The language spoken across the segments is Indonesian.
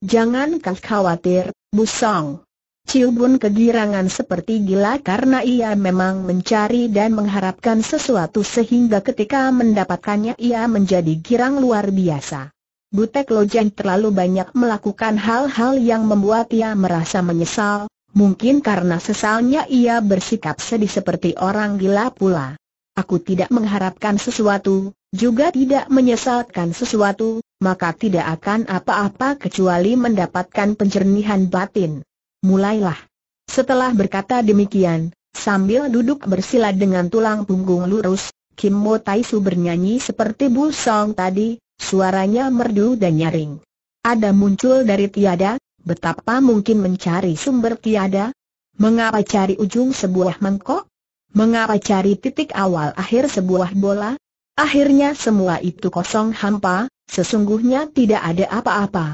Jangan kau khawatir, Busong. Ciu Bun kegirangan seperti gila karena ia memang mencari dan mengharapkan sesuatu sehingga ketika mendapatkannya ia menjadi girang luar biasa. Butek Lojen terlalu banyak melakukan hal-hal yang membuat ia merasa menyesal, mungkin karena sesalnya ia bersikap sedih seperti orang gila pula. Aku tidak mengharapkan sesuatu, juga tidak menyesalkan sesuatu, maka tidak akan apa-apa kecuali mendapatkan pencernihan batin. Mulailah. Setelah berkata demikian, sambil duduk bersila dengan tulang punggung lurus, Kim Mo Su bernyanyi seperti Bu Song tadi, suaranya merdu dan nyaring. Ada muncul dari tiada, betapa mungkin mencari sumber tiada? Mengapa cari ujung sebuah mangkok? Mengapa cari titik awal akhir sebuah bola? Akhirnya semua itu kosong hampa, Sesungguhnya tidak ada apa-apa.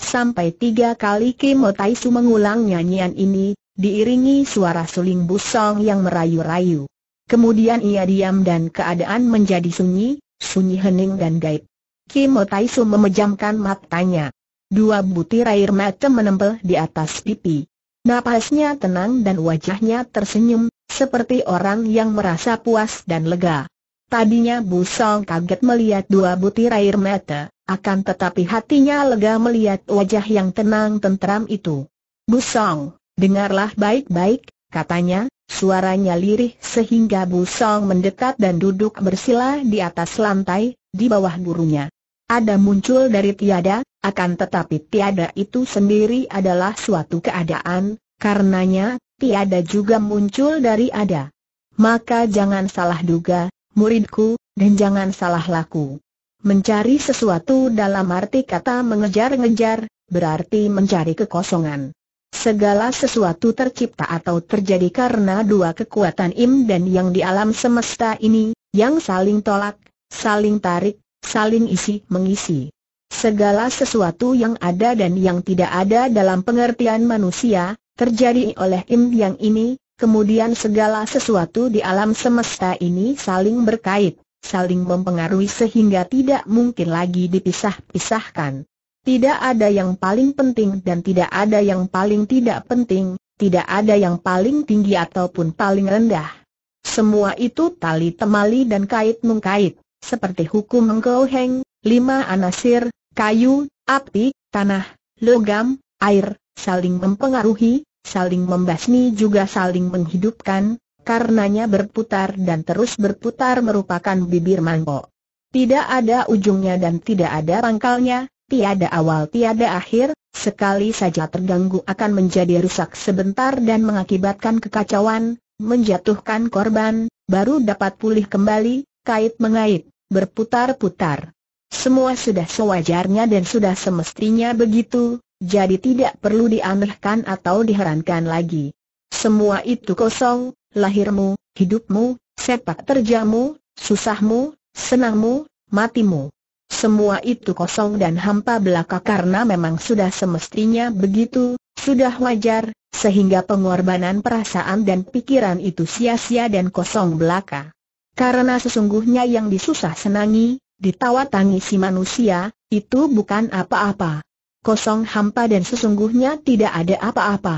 Sampai tiga kali Kimo Taisu mengulang nyanyian ini, diiringi suara suling busong yang merayu-rayu. Kemudian ia diam dan keadaan menjadi sunyi, sunyi hening dan gaib. Kimo Taisu memejamkan matanya. Dua butir air mata menempel di atas pipi. Napasnya tenang dan wajahnya tersenyum, seperti orang yang merasa puas dan lega. Tadinya Bu Song kaget melihat dua butir air mata, akan tetapi hatinya lega melihat wajah yang tenang tentram itu. Bu Song, dengarlah baik-baik, katanya, suaranya lirih sehingga Bu Song mendekat dan duduk bersila di atas lantai, di bawah gurunya. Ada muncul dari tiada, akan tetapi tiada itu sendiri adalah suatu keadaan, karenanya, tiada juga muncul dari ada. Maka jangan salah duga, muridku, dan jangan salah laku. Mencari sesuatu dalam arti kata mengejar-ngejar, berarti mencari kekosongan. Segala sesuatu tercipta atau terjadi karena dua kekuatan im dan yang di alam semesta ini, yang saling tolak, saling tarik, saling isi-mengisi. Segala sesuatu yang ada dan yang tidak ada dalam pengertian manusia, terjadi oleh im yang ini, Kemudian segala sesuatu di alam semesta ini saling berkait, saling mempengaruhi sehingga tidak mungkin lagi dipisah-pisahkan. Tidak ada yang paling penting dan tidak ada yang paling tidak penting, tidak ada yang paling tinggi ataupun paling rendah. Semua itu tali temali dan kait mengkait, seperti hukum heng, lima anasir, kayu, api, tanah, logam, air, saling mempengaruhi, saling membasmi juga saling menghidupkan, karenanya berputar dan terus berputar merupakan bibir mangkok. Tidak ada ujungnya dan tidak ada pangkalnya, tiada awal tiada akhir, sekali saja terganggu akan menjadi rusak sebentar dan mengakibatkan kekacauan, menjatuhkan korban, baru dapat pulih kembali, kait mengait, berputar-putar. Semua sudah sewajarnya dan sudah semestinya begitu, jadi tidak perlu dianehkan atau diherankan lagi. Semua itu kosong, lahirmu, hidupmu, sepak terjamu, susahmu, senangmu, matimu. Semua itu kosong dan hampa belaka karena memang sudah semestinya begitu, sudah wajar, sehingga pengorbanan perasaan dan pikiran itu sia-sia dan kosong belaka. Karena sesungguhnya yang disusah senangi, ditawa tangisi manusia, itu bukan apa-apa kosong hampa dan sesungguhnya tidak ada apa-apa.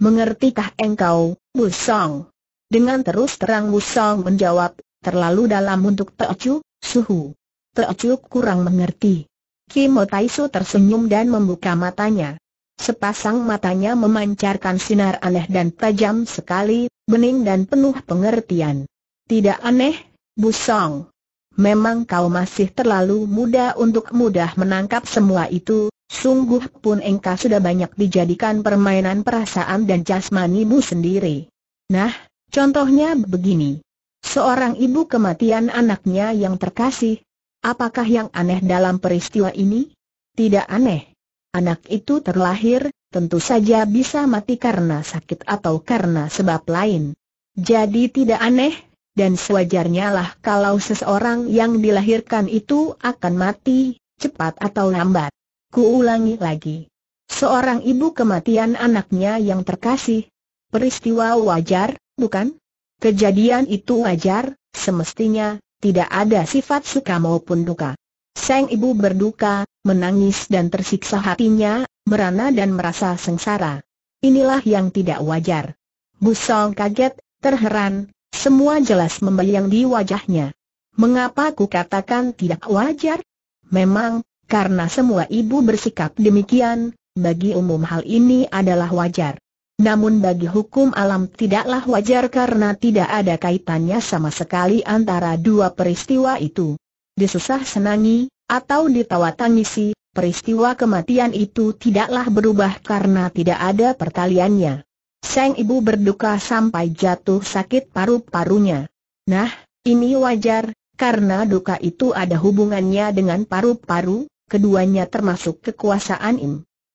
Mengertikah engkau, Busong? Dengan terus terang Busong menjawab, terlalu dalam untuk Teocu, suhu. Teocu kurang mengerti. Kimo Taisu tersenyum dan membuka matanya. Sepasang matanya memancarkan sinar aneh dan tajam sekali, bening dan penuh pengertian. Tidak aneh, Busong. Memang kau masih terlalu muda untuk mudah menangkap semua itu, Sungguh pun engkau sudah banyak dijadikan permainan perasaan dan jasmanimu sendiri. Nah, contohnya begini. Seorang ibu kematian anaknya yang terkasih. Apakah yang aneh dalam peristiwa ini? Tidak aneh. Anak itu terlahir, tentu saja bisa mati karena sakit atau karena sebab lain. Jadi tidak aneh, dan sewajarnya lah kalau seseorang yang dilahirkan itu akan mati, cepat atau lambat. Ku lagi. Seorang ibu kematian anaknya yang terkasih. Peristiwa wajar, bukan? Kejadian itu wajar, semestinya, tidak ada sifat suka maupun duka. Sang ibu berduka, menangis dan tersiksa hatinya, merana dan merasa sengsara. Inilah yang tidak wajar. Busong kaget, terheran, semua jelas membayang di wajahnya. Mengapa ku katakan tidak wajar? Memang, karena semua ibu bersikap demikian, bagi umum hal ini adalah wajar. Namun bagi hukum alam tidaklah wajar karena tidak ada kaitannya sama sekali antara dua peristiwa itu. Disusah senangi, atau ditawa tangisi, peristiwa kematian itu tidaklah berubah karena tidak ada pertaliannya. Sang ibu berduka sampai jatuh sakit paru-parunya. Nah, ini wajar, karena duka itu ada hubungannya dengan paru-paru, keduanya termasuk kekuasaan im.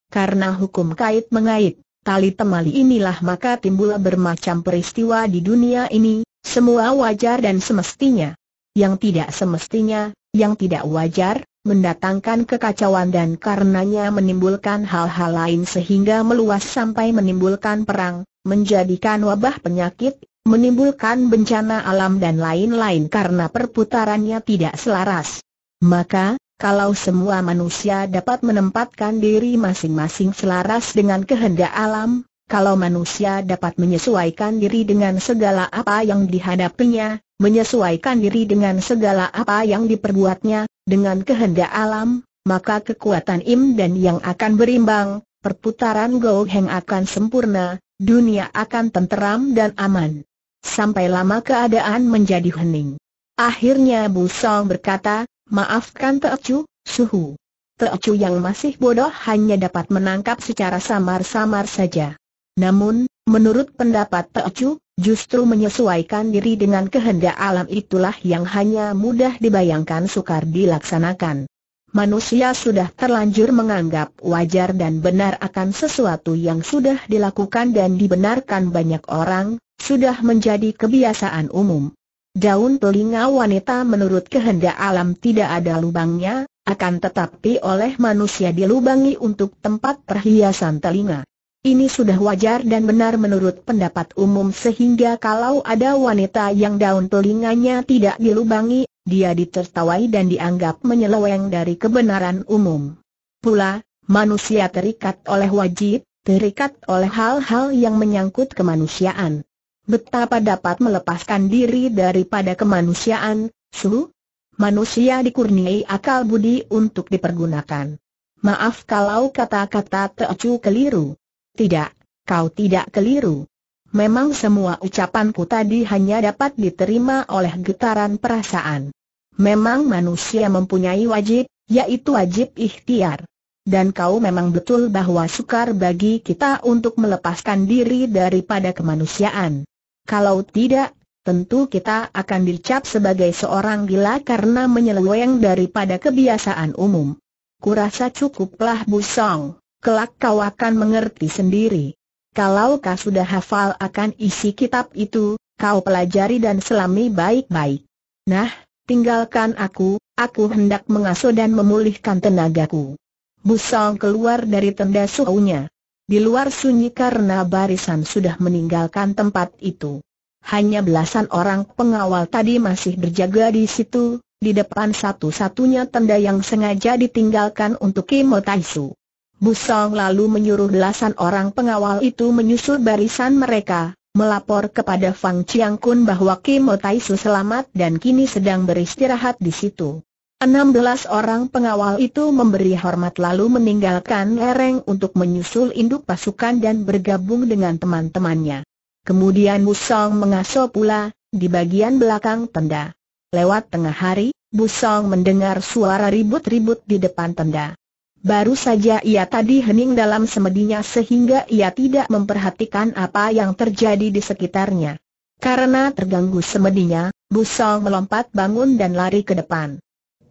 Karena hukum kait mengait, tali temali inilah maka timbul bermacam peristiwa di dunia ini, semua wajar dan semestinya. Yang tidak semestinya, yang tidak wajar, mendatangkan kekacauan dan karenanya menimbulkan hal-hal lain sehingga meluas sampai menimbulkan perang, menjadikan wabah penyakit, menimbulkan bencana alam dan lain-lain karena perputarannya tidak selaras. Maka, kalau semua manusia dapat menempatkan diri masing-masing selaras dengan kehendak alam, kalau manusia dapat menyesuaikan diri dengan segala apa yang dihadapinya, menyesuaikan diri dengan segala apa yang diperbuatnya, dengan kehendak alam, maka kekuatan im dan yang akan berimbang, perputaran goheng akan sempurna, dunia akan tenteram dan aman. Sampai lama keadaan menjadi hening. Akhirnya Bu Song berkata, Maafkan Teocu, Suhu. Teocu yang masih bodoh hanya dapat menangkap secara samar-samar saja. Namun, menurut pendapat Teocu, justru menyesuaikan diri dengan kehendak alam itulah yang hanya mudah dibayangkan sukar dilaksanakan. Manusia sudah terlanjur menganggap wajar dan benar akan sesuatu yang sudah dilakukan dan dibenarkan banyak orang, sudah menjadi kebiasaan umum. Daun telinga wanita menurut kehendak alam tidak ada lubangnya, akan tetapi oleh manusia dilubangi untuk tempat perhiasan telinga. Ini sudah wajar dan benar menurut pendapat umum sehingga kalau ada wanita yang daun telinganya tidak dilubangi, dia ditertawai dan dianggap menyeleweng dari kebenaran umum. Pula, manusia terikat oleh wajib, terikat oleh hal-hal yang menyangkut kemanusiaan betapa dapat melepaskan diri daripada kemanusiaan, suhu? Manusia dikurniai akal budi untuk dipergunakan. Maaf kalau kata-kata Teocu keliru. Tidak, kau tidak keliru. Memang semua ucapanku tadi hanya dapat diterima oleh getaran perasaan. Memang manusia mempunyai wajib, yaitu wajib ikhtiar. Dan kau memang betul bahwa sukar bagi kita untuk melepaskan diri daripada kemanusiaan. Kalau tidak, tentu kita akan dicap sebagai seorang gila karena menyeleweng daripada kebiasaan umum. Kurasa cukuplah busong, kelak kau akan mengerti sendiri. Kalau kau sudah hafal akan isi kitab itu, kau pelajari dan selami baik-baik. Nah, tinggalkan aku, aku hendak mengasuh dan memulihkan tenagaku. Busong keluar dari tenda suhunya. Di luar sunyi karena barisan sudah meninggalkan tempat itu. Hanya belasan orang pengawal tadi masih berjaga di situ, di depan satu-satunya tenda yang sengaja ditinggalkan untuk Kimo Taisu. Busong lalu menyuruh belasan orang pengawal itu menyusul barisan mereka, melapor kepada Fang Chiang Kun bahwa Kimo Taisu selamat dan kini sedang beristirahat di situ. 16 orang pengawal itu memberi hormat lalu meninggalkan lereng untuk menyusul induk pasukan dan bergabung dengan teman-temannya. Kemudian Busong mengasuh pula, di bagian belakang tenda. Lewat tengah hari, Busong mendengar suara ribut-ribut di depan tenda. Baru saja ia tadi hening dalam semedinya sehingga ia tidak memperhatikan apa yang terjadi di sekitarnya. Karena terganggu semedinya, Busong melompat bangun dan lari ke depan.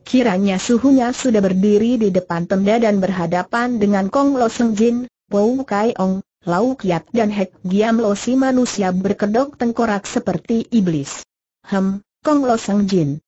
Kiranya suhunya sudah berdiri di depan tenda dan berhadapan dengan Kong Lo Seng Jin, Pou Kai Ong, Lau Kiat dan Hek Giam Lo si manusia berkedok tengkorak seperti iblis. Hem, Kong Lo Seng Jin.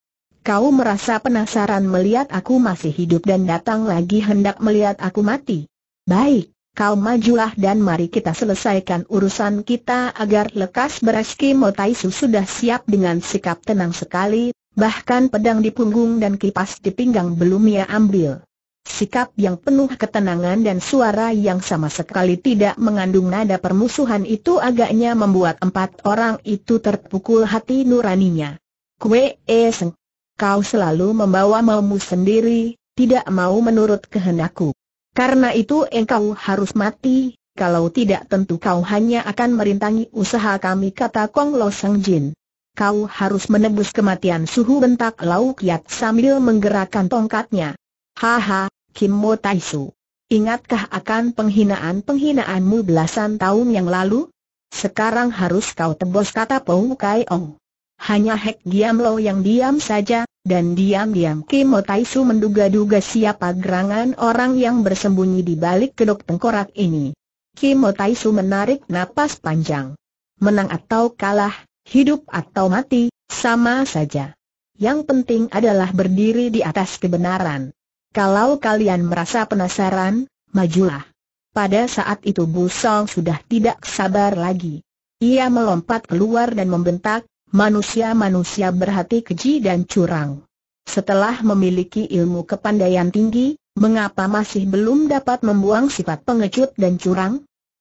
Kau merasa penasaran melihat aku masih hidup dan datang lagi hendak melihat aku mati? Baik, kau majulah dan mari kita selesaikan urusan kita agar lekas beras Kimo Taisu sudah siap dengan sikap tenang sekali, bahkan pedang di punggung dan kipas di pinggang belum ia ambil. Sikap yang penuh ketenangan dan suara yang sama sekali tidak mengandung nada permusuhan itu agaknya membuat empat orang itu terpukul hati nuraninya. Kue Eseng, kau selalu membawa maumu sendiri, tidak mau menurut kehendakku. Karena itu engkau harus mati, kalau tidak tentu kau hanya akan merintangi usaha kami kata Kong Lo Sang Jin kau harus menebus kematian suhu bentak Lau Kiat sambil menggerakkan tongkatnya. Haha, Kim Mo Taisu. Ingatkah akan penghinaan-penghinaanmu belasan tahun yang lalu? Sekarang harus kau tebus kata Pong Kai Ong. Hanya Hek Giam Lo yang diam saja, dan diam-diam Kim Mo Taisu menduga-duga siapa gerangan orang yang bersembunyi di balik kedok tengkorak ini. Kim Mo Taisu menarik napas panjang. Menang atau kalah, Hidup atau mati, sama saja. Yang penting adalah berdiri di atas kebenaran. Kalau kalian merasa penasaran, majulah. Pada saat itu Bu Song sudah tidak sabar lagi. Ia melompat keluar dan membentak, manusia-manusia berhati keji dan curang. Setelah memiliki ilmu kepandaian tinggi, mengapa masih belum dapat membuang sifat pengecut dan curang?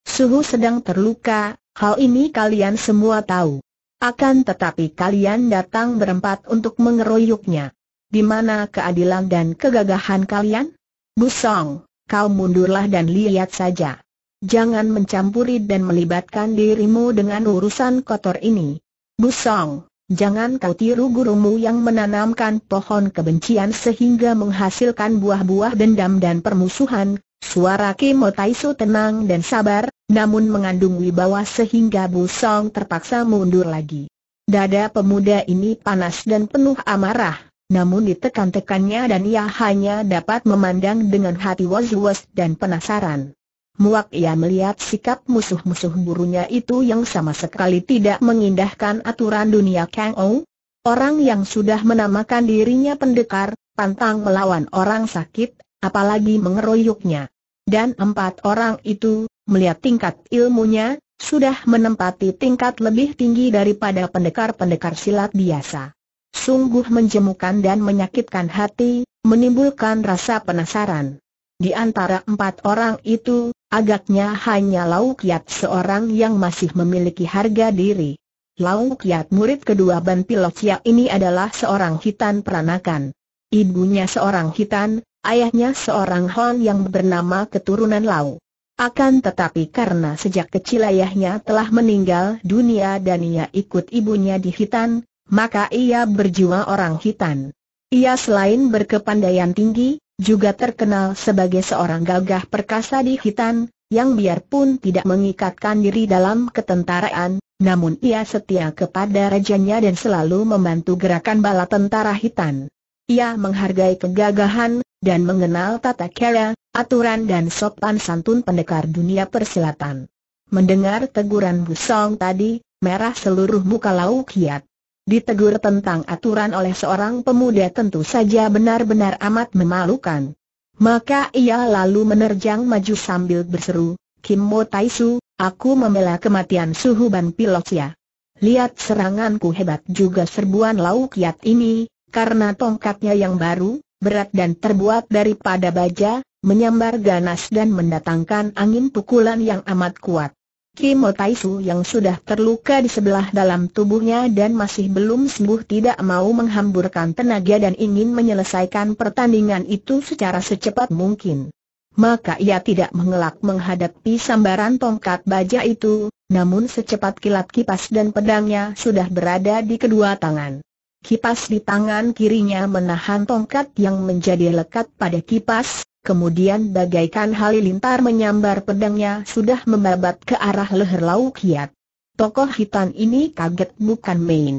Suhu sedang terluka, hal ini kalian semua tahu. Akan tetapi kalian datang berempat untuk mengeroyoknya. Di mana keadilan dan kegagahan kalian? Busong, kau mundurlah dan lihat saja. Jangan mencampuri dan melibatkan dirimu dengan urusan kotor ini. Busong, Jangan kau tiru gurumu yang menanamkan pohon kebencian sehingga menghasilkan buah-buah dendam dan permusuhan. Suara Kimo Taisu tenang dan sabar, namun mengandung wibawa sehingga Busong terpaksa mundur lagi. Dada pemuda ini panas dan penuh amarah, namun ditekan-tekannya dan ia hanya dapat memandang dengan hati was-was dan penasaran. Muak ia melihat sikap musuh-musuh burunya itu yang sama sekali tidak mengindahkan aturan dunia Kang Ou. Orang yang sudah menamakan dirinya pendekar, pantang melawan orang sakit, apalagi mengeroyoknya. Dan empat orang itu, melihat tingkat ilmunya, sudah menempati tingkat lebih tinggi daripada pendekar-pendekar silat biasa. Sungguh menjemukan dan menyakitkan hati, menimbulkan rasa penasaran. Di antara empat orang itu, Agaknya hanya Lau Kiat seorang yang masih memiliki harga diri. Lau Kiat murid kedua Ban Pilocia ini adalah seorang hitan peranakan. Ibunya seorang hitan, ayahnya seorang Hon yang bernama keturunan Lau. Akan tetapi karena sejak kecil ayahnya telah meninggal dunia dan ia ikut ibunya di hitan, maka ia berjiwa orang hitan. Ia selain berkepandaian tinggi, juga terkenal sebagai seorang gagah perkasa di Hitan, yang biarpun tidak mengikatkan diri dalam ketentaraan, namun ia setia kepada rajanya dan selalu membantu gerakan bala tentara Hitan. Ia menghargai kegagahan, dan mengenal tata cara, aturan dan sopan santun pendekar dunia persilatan. Mendengar teguran Busong tadi, merah seluruh muka Lau Kiat. Ditegur tentang aturan oleh seorang pemuda tentu saja benar-benar amat memalukan. Maka ia lalu menerjang maju sambil berseru, Kim Mo Tai Su, aku membela kematian Suhu Ban ya. Lihat seranganku hebat juga serbuan Lau Kiat ini, karena tongkatnya yang baru, berat dan terbuat daripada baja, menyambar ganas dan mendatangkan angin pukulan yang amat kuat. Kimo Taisu yang sudah terluka di sebelah dalam tubuhnya dan masih belum sembuh tidak mau menghamburkan tenaga dan ingin menyelesaikan pertandingan itu secara secepat mungkin. Maka ia tidak mengelak menghadapi sambaran tongkat baja itu, namun secepat kilat kipas dan pedangnya sudah berada di kedua tangan. Kipas di tangan kirinya menahan tongkat yang menjadi lekat pada kipas, Kemudian bagaikan halilintar menyambar pedangnya sudah membabat ke arah leher Lau Kiat. Tokoh hitam ini kaget bukan main.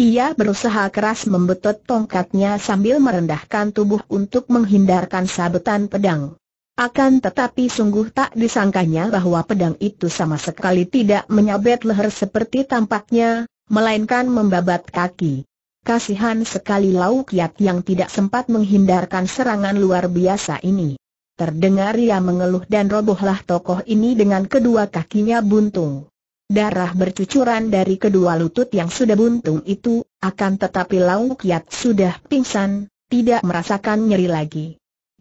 Ia berusaha keras membetot tongkatnya sambil merendahkan tubuh untuk menghindarkan sabetan pedang. Akan tetapi sungguh tak disangkanya bahwa pedang itu sama sekali tidak menyabet leher seperti tampaknya, melainkan membabat kaki. Kasihan sekali Lau Kiat yang tidak sempat menghindarkan serangan luar biasa ini. Terdengar ia mengeluh dan robohlah tokoh ini dengan kedua kakinya buntung. Darah bercucuran dari kedua lutut yang sudah buntung itu, akan tetapi Lau Kiat sudah pingsan, tidak merasakan nyeri lagi.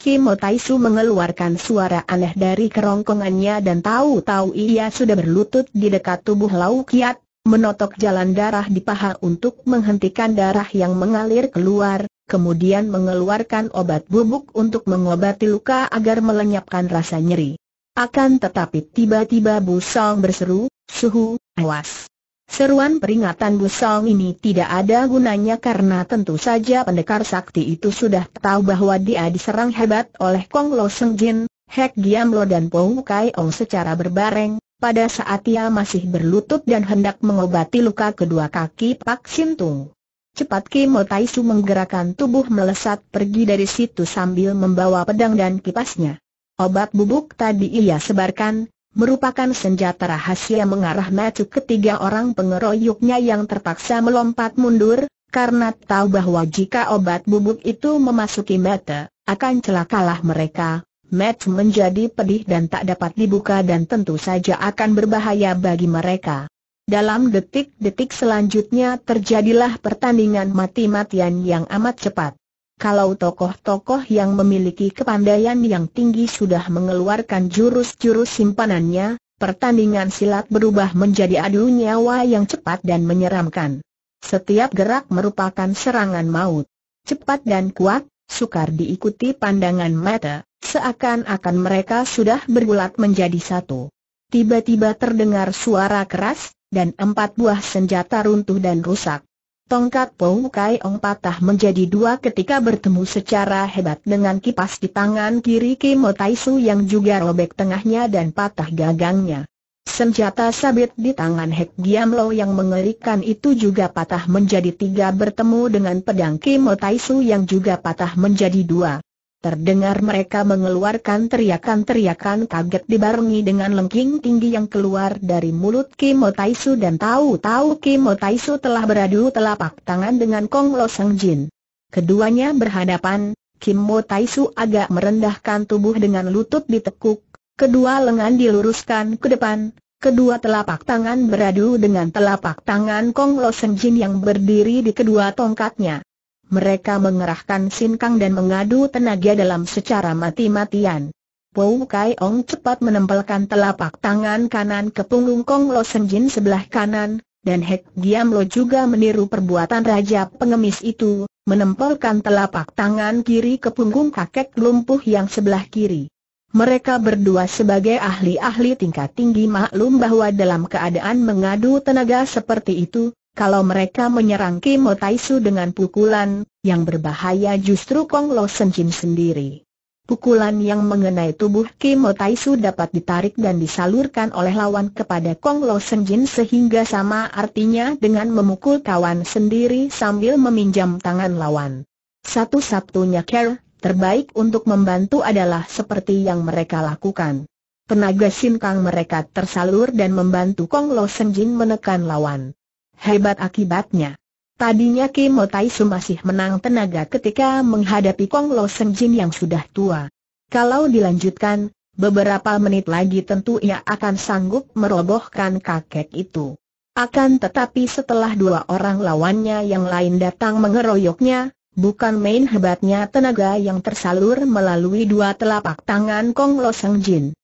Kimotaisu Taisu mengeluarkan suara aneh dari kerongkongannya dan tahu-tahu ia sudah berlutut di dekat tubuh Lau Kiat, menotok jalan darah di paha untuk menghentikan darah yang mengalir keluar, kemudian mengeluarkan obat bubuk untuk mengobati luka agar melenyapkan rasa nyeri. Akan tetapi tiba-tiba Busong berseru, suhu, awas. Seruan peringatan Busong ini tidak ada gunanya karena tentu saja pendekar sakti itu sudah tahu bahwa dia diserang hebat oleh Kong Lo Seng Jin, Hek Giam Lo dan Pou Kai Ong secara berbareng, pada saat ia masih berlutut dan hendak mengobati luka kedua kaki Pak Sintung. Cepat Kimo Taisu menggerakkan tubuh melesat pergi dari situ sambil membawa pedang dan kipasnya. Obat bubuk tadi ia sebarkan, merupakan senjata rahasia mengarah maju ketiga orang pengeroyoknya yang terpaksa melompat mundur, karena tahu bahwa jika obat bubuk itu memasuki mata, akan celakalah mereka, Matt menjadi pedih dan tak dapat dibuka dan tentu saja akan berbahaya bagi mereka. Dalam detik-detik selanjutnya terjadilah pertandingan mati-matian yang amat cepat. Kalau tokoh-tokoh yang memiliki kepandaian yang tinggi sudah mengeluarkan jurus-jurus simpanannya, pertandingan silat berubah menjadi adu nyawa yang cepat dan menyeramkan. Setiap gerak merupakan serangan maut. Cepat dan kuat, Sukar diikuti pandangan mata, seakan-akan mereka sudah bergulat menjadi satu. Tiba-tiba terdengar suara keras, dan empat buah senjata runtuh dan rusak. Tongkat Pou Kai Ong patah menjadi dua ketika bertemu secara hebat dengan kipas di tangan kiri Kimo Taisu yang juga robek tengahnya dan patah gagangnya. Senjata sabit di tangan Hek Giam yang mengerikan itu juga patah menjadi tiga bertemu dengan pedang Kimo Taisu yang juga patah menjadi dua. Terdengar mereka mengeluarkan teriakan-teriakan kaget dibarengi dengan lengking tinggi yang keluar dari mulut Kimo Taisu dan tahu-tahu Kimo Taisu telah beradu telapak tangan dengan Kong Lo Sang Jin. Keduanya berhadapan, Kimo Taisu agak merendahkan tubuh dengan lutut ditekuk, Kedua lengan diluruskan ke depan, kedua telapak tangan beradu dengan telapak tangan Kong Lo Sen Jin yang berdiri di kedua tongkatnya. Mereka mengerahkan sinkang dan mengadu tenaga dalam secara mati-matian. Pou Kai Ong cepat menempelkan telapak tangan kanan ke punggung Kong Lo Senjin sebelah kanan, dan Hek Giam Lo juga meniru perbuatan raja pengemis itu, menempelkan telapak tangan kiri ke punggung kakek lumpuh yang sebelah kiri. Mereka berdua sebagai ahli-ahli tingkat tinggi maklum bahwa dalam keadaan mengadu tenaga seperti itu, kalau mereka menyerang Kim Taisu dengan pukulan, yang berbahaya justru Kong Lo Sen sendiri. Pukulan yang mengenai tubuh Kim Taisu dapat ditarik dan disalurkan oleh lawan kepada Kong Lo Sen sehingga sama artinya dengan memukul kawan sendiri sambil meminjam tangan lawan. Satu-satunya care terbaik untuk membantu adalah seperti yang mereka lakukan. Tenaga sinkang mereka tersalur dan membantu Kong Lo Senjin menekan lawan. Hebat akibatnya. Tadinya Kimo Taisu masih menang tenaga ketika menghadapi Kong Lo Senjin yang sudah tua. Kalau dilanjutkan, beberapa menit lagi tentu ia akan sanggup merobohkan kakek itu. Akan tetapi setelah dua orang lawannya yang lain datang mengeroyoknya, Bukan main hebatnya tenaga yang tersalur melalui dua telapak tangan Kong Lo Seng Jin.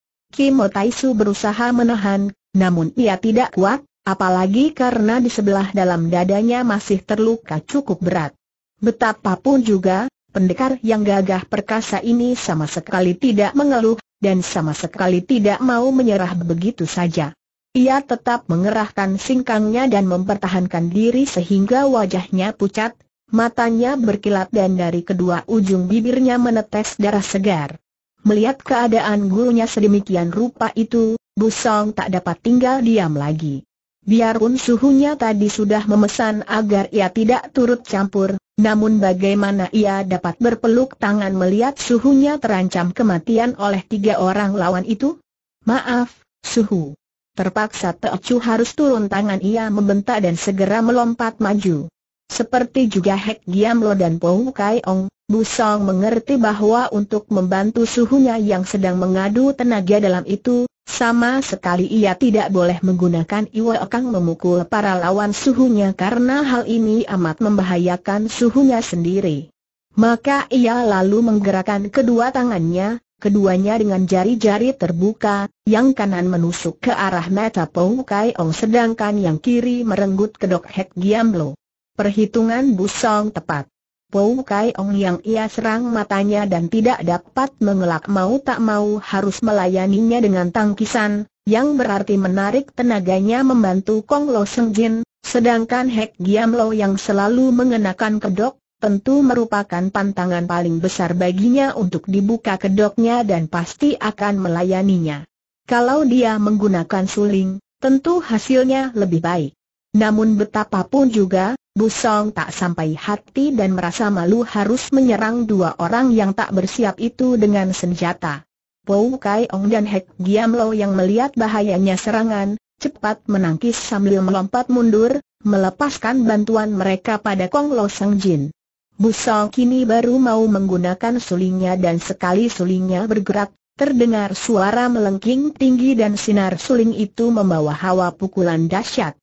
Tai Su berusaha menahan, namun ia tidak kuat, apalagi karena di sebelah dalam dadanya masih terluka cukup berat. Betapapun juga, pendekar yang gagah perkasa ini sama sekali tidak mengeluh, dan sama sekali tidak mau menyerah begitu saja. Ia tetap mengerahkan singkangnya dan mempertahankan diri sehingga wajahnya pucat, Matanya berkilat dan dari kedua ujung bibirnya menetes darah segar. Melihat keadaan gurunya sedemikian rupa itu, Busong tak dapat tinggal diam lagi. Biarpun suhunya tadi sudah memesan agar ia tidak turut campur, namun bagaimana ia dapat berpeluk tangan melihat suhunya terancam kematian oleh tiga orang lawan itu? Maaf, suhu. Terpaksa Teocu harus turun tangan ia membentak dan segera melompat maju. Seperti juga Hek Lo dan Pou Kai Ong, Bu Song mengerti bahwa untuk membantu suhunya yang sedang mengadu tenaga dalam itu, sama sekali ia tidak boleh menggunakan Iwo Kang memukul para lawan suhunya karena hal ini amat membahayakan suhunya sendiri. Maka ia lalu menggerakkan kedua tangannya, keduanya dengan jari-jari terbuka, yang kanan menusuk ke arah mata Pou Kai Ong sedangkan yang kiri merenggut kedok Hek Giamblo. Perhitungan Busong tepat. Pou Kai Ong yang ia serang matanya dan tidak dapat mengelak mau tak mau harus melayaninya dengan tangkisan, yang berarti menarik tenaganya membantu Kong Lo Seng Jin, sedangkan Hek Giam Lo yang selalu mengenakan kedok, tentu merupakan pantangan paling besar baginya untuk dibuka kedoknya dan pasti akan melayaninya. Kalau dia menggunakan suling, tentu hasilnya lebih baik. Namun betapapun juga, Busong tak sampai hati dan merasa malu harus menyerang dua orang yang tak bersiap itu dengan senjata. Pou Kai Ong dan Hek Giam Lo yang melihat bahayanya serangan, cepat menangkis sambil melompat mundur, melepaskan bantuan mereka pada Kong Lo Sang Jin. Busong kini baru mau menggunakan sulingnya dan sekali sulingnya bergerak, terdengar suara melengking tinggi dan sinar suling itu membawa hawa pukulan dahsyat.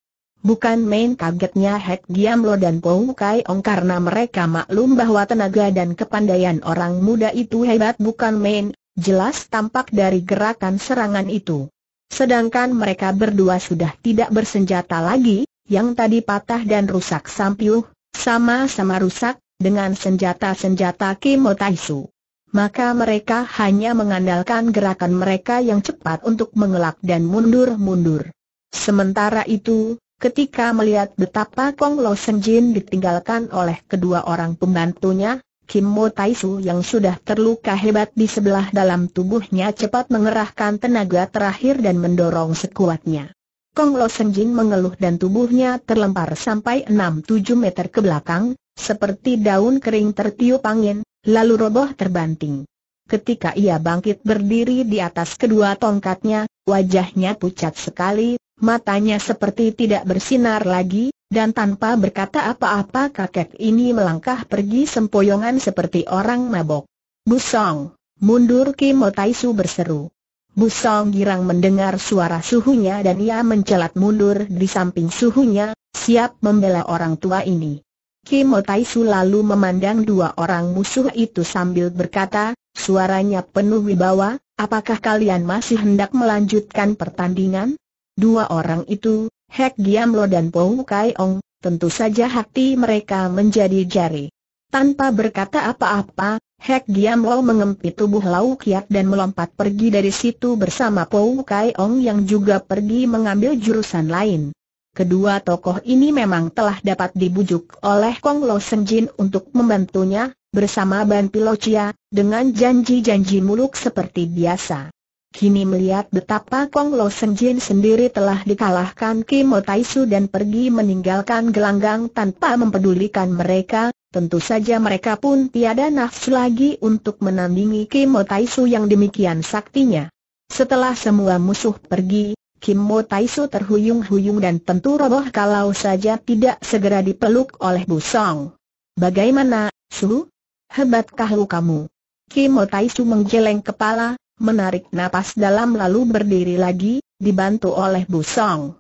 Bukan main kagetnya Hek Giamlo dan Pou ong karena mereka maklum bahwa tenaga dan kepandaian orang muda itu hebat bukan main, jelas tampak dari gerakan serangan itu. Sedangkan mereka berdua sudah tidak bersenjata lagi, yang tadi patah dan rusak sampiuh, sama-sama rusak, dengan senjata-senjata Kimo Taisu. Maka mereka hanya mengandalkan gerakan mereka yang cepat untuk mengelak dan mundur-mundur. Sementara itu, Ketika melihat betapa Kong Lo Senjin ditinggalkan oleh kedua orang pembantunya, Kim Mo Tai Su yang sudah terluka hebat di sebelah dalam tubuhnya cepat mengerahkan tenaga terakhir dan mendorong sekuatnya. Kong Lo Senjin mengeluh dan tubuhnya terlempar sampai 6-7 meter ke belakang, seperti daun kering tertiup angin, lalu roboh terbanting. Ketika ia bangkit berdiri di atas kedua tongkatnya, wajahnya pucat sekali, matanya seperti tidak bersinar lagi, dan tanpa berkata apa-apa kakek ini melangkah pergi sempoyongan seperti orang mabok. Busong, mundur Kim Taisu berseru. Busong girang mendengar suara suhunya dan ia mencelat mundur di samping suhunya, siap membela orang tua ini. Kim Taisu lalu memandang dua orang musuh itu sambil berkata, suaranya penuh wibawa, apakah kalian masih hendak melanjutkan pertandingan? Dua orang itu, Hek Giamlo dan Pou Kai Ong, tentu saja hati mereka menjadi jari. Tanpa berkata apa-apa, Hek Giamlo mengempit tubuh Lau Kiat dan melompat pergi dari situ bersama Pou Kai Ong yang juga pergi mengambil jurusan lain. Kedua tokoh ini memang telah dapat dibujuk oleh Kong Lo Senjin untuk membantunya, bersama Ban Pilocia, dengan janji-janji muluk seperti biasa. Kini melihat betapa Kong Lo Senjin sendiri telah dikalahkan Kim Taisu dan pergi meninggalkan gelanggang tanpa mempedulikan mereka, tentu saja mereka pun tiada nafsu lagi untuk menandingi Kim Taisu yang demikian saktinya. Setelah semua musuh pergi, Kim Taisu terhuyung-huyung dan tentu roboh kalau saja tidak segera dipeluk oleh Bu Song. Bagaimana, Su? Hebatkah lu kamu? Kim Taisu menggeleng kepala, menarik napas dalam lalu berdiri lagi, dibantu oleh Busong.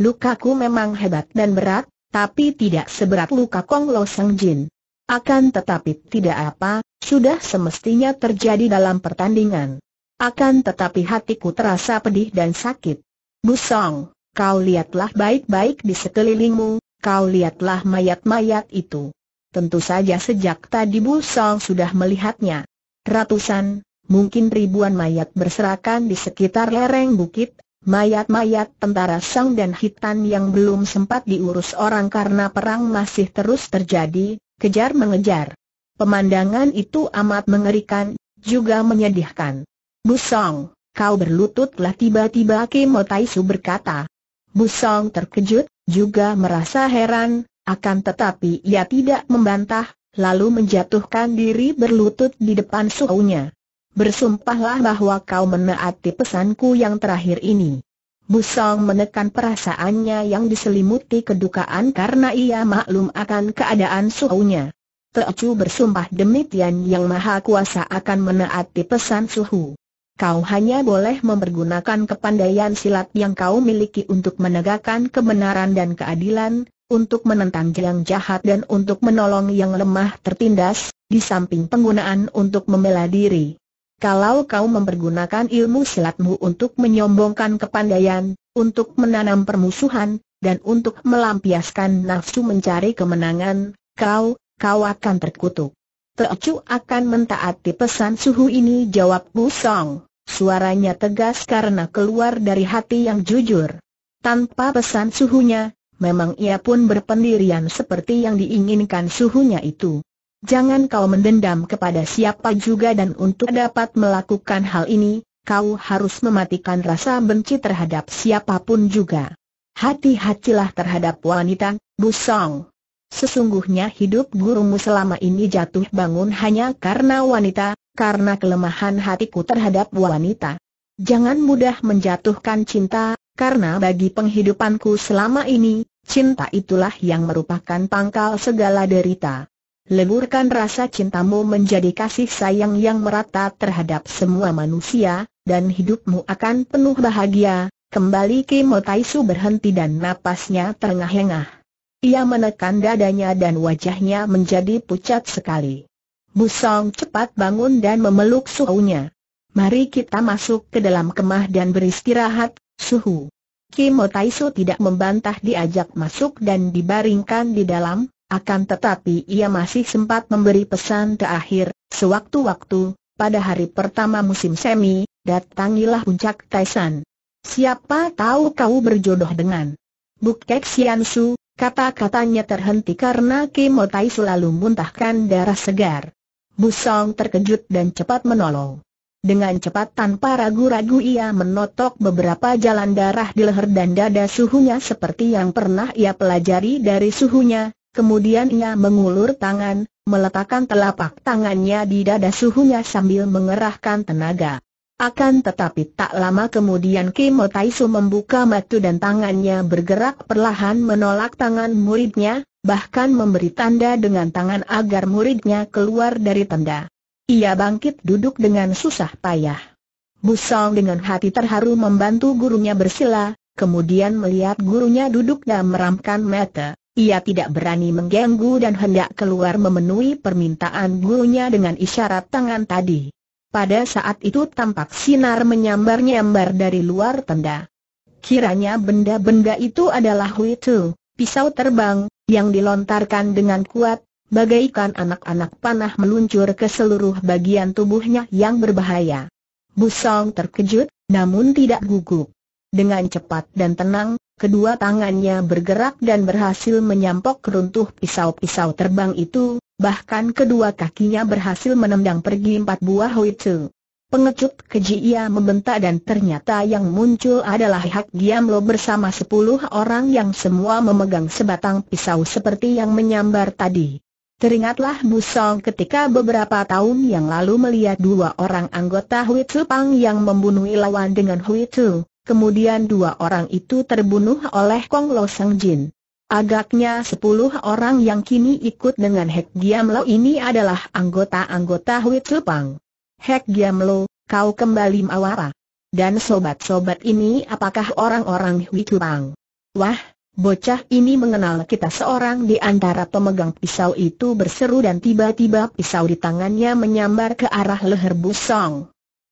Lukaku memang hebat dan berat, tapi tidak seberat luka Kong Lo Seng Jin. Akan tetapi tidak apa, sudah semestinya terjadi dalam pertandingan. Akan tetapi hatiku terasa pedih dan sakit. Busong, kau lihatlah baik-baik di sekelilingmu, kau lihatlah mayat-mayat itu. Tentu saja sejak tadi Busong sudah melihatnya. Ratusan, mungkin ribuan mayat berserakan di sekitar lereng bukit, mayat-mayat tentara Sang dan Hitan yang belum sempat diurus orang karena perang masih terus terjadi, kejar mengejar. Pemandangan itu amat mengerikan, juga menyedihkan. Busong, kau berlututlah tiba-tiba Kimo Taisu berkata. Busong terkejut, juga merasa heran, akan tetapi ia tidak membantah, lalu menjatuhkan diri berlutut di depan suhunya. Bersumpahlah bahwa kau menaati pesanku yang terakhir ini. Busong menekan perasaannya yang diselimuti kedukaan karena ia maklum akan keadaan suhunya. Teocu bersumpah demi Tian Yang Maha Kuasa akan menaati pesan suhu. Kau hanya boleh mempergunakan kepandaian silat yang kau miliki untuk menegakkan kebenaran dan keadilan, untuk menentang yang jahat dan untuk menolong yang lemah tertindas, di samping penggunaan untuk membela diri. Kalau kau mempergunakan ilmu silatmu untuk menyombongkan kepandaian, untuk menanam permusuhan, dan untuk melampiaskan nafsu mencari kemenangan, kau, kau akan terkutuk. Teocu akan mentaati pesan suhu ini jawab Bu Song. Suaranya tegas karena keluar dari hati yang jujur. Tanpa pesan suhunya, memang ia pun berpendirian seperti yang diinginkan suhunya itu. Jangan kau mendendam kepada siapa juga dan untuk dapat melakukan hal ini, kau harus mematikan rasa benci terhadap siapapun juga. Hati-hatilah terhadap wanita, Busong. Sesungguhnya hidup gurumu selama ini jatuh bangun hanya karena wanita, karena kelemahan hatiku terhadap wanita. Jangan mudah menjatuhkan cinta, karena bagi penghidupanku selama ini, cinta itulah yang merupakan pangkal segala derita. Leburkan rasa cintamu menjadi kasih sayang yang merata terhadap semua manusia, dan hidupmu akan penuh bahagia. Kembali Kimo Taisu berhenti dan napasnya terengah-engah. Ia menekan dadanya dan wajahnya menjadi pucat sekali. Busong cepat bangun dan memeluk suhunya. Mari kita masuk ke dalam kemah dan beristirahat, suhu. Kimo Taisu tidak membantah diajak masuk dan dibaringkan di dalam, akan tetapi ia masih sempat memberi pesan terakhir, sewaktu-waktu, pada hari pertama musim semi, datangilah puncak Taisan. Siapa tahu kau berjodoh dengan Bukek Siansu, kata-katanya terhenti karena Kimo Tai selalu muntahkan darah segar. Busong terkejut dan cepat menolong. Dengan cepat tanpa ragu-ragu ia menotok beberapa jalan darah di leher dan dada suhunya seperti yang pernah ia pelajari dari suhunya, Kemudian ia mengulur tangan, meletakkan telapak tangannya di dada suhunya sambil mengerahkan tenaga. Akan tetapi tak lama kemudian Kimotaisu membuka mata dan tangannya bergerak perlahan menolak tangan muridnya, bahkan memberi tanda dengan tangan agar muridnya keluar dari tenda. Ia bangkit duduk dengan susah payah. Busong dengan hati terharu membantu gurunya bersila, kemudian melihat gurunya duduk dan meramkan mata. Ia tidak berani mengganggu dan hendak keluar memenuhi permintaan gurunya dengan isyarat tangan tadi. Pada saat itu tampak sinar menyambar-nyambar dari luar tenda. Kiranya benda-benda itu adalah Huitu, pisau terbang, yang dilontarkan dengan kuat, bagaikan anak-anak panah meluncur ke seluruh bagian tubuhnya yang berbahaya. Busong terkejut, namun tidak gugup. Dengan cepat dan tenang, kedua tangannya bergerak dan berhasil menyampok keruntuh pisau-pisau terbang itu, bahkan kedua kakinya berhasil menendang pergi empat buah huitu. Pengecut keji ia membentak dan ternyata yang muncul adalah Hak Lo bersama sepuluh orang yang semua memegang sebatang pisau seperti yang menyambar tadi. Teringatlah Busong ketika beberapa tahun yang lalu melihat dua orang anggota Hui Pang yang membunuh lawan dengan Hui Kemudian dua orang itu terbunuh oleh Kong Lo Sang Jin. Agaknya sepuluh orang yang kini ikut dengan Hek Giam Lo ini adalah anggota-anggota Hui Pang. Hek Giam Lo, kau kembali mawara. Dan sobat-sobat ini apakah orang-orang Hui Pang? Wah, bocah ini mengenal kita seorang di antara pemegang pisau itu berseru dan tiba-tiba pisau di tangannya menyambar ke arah leher Busong.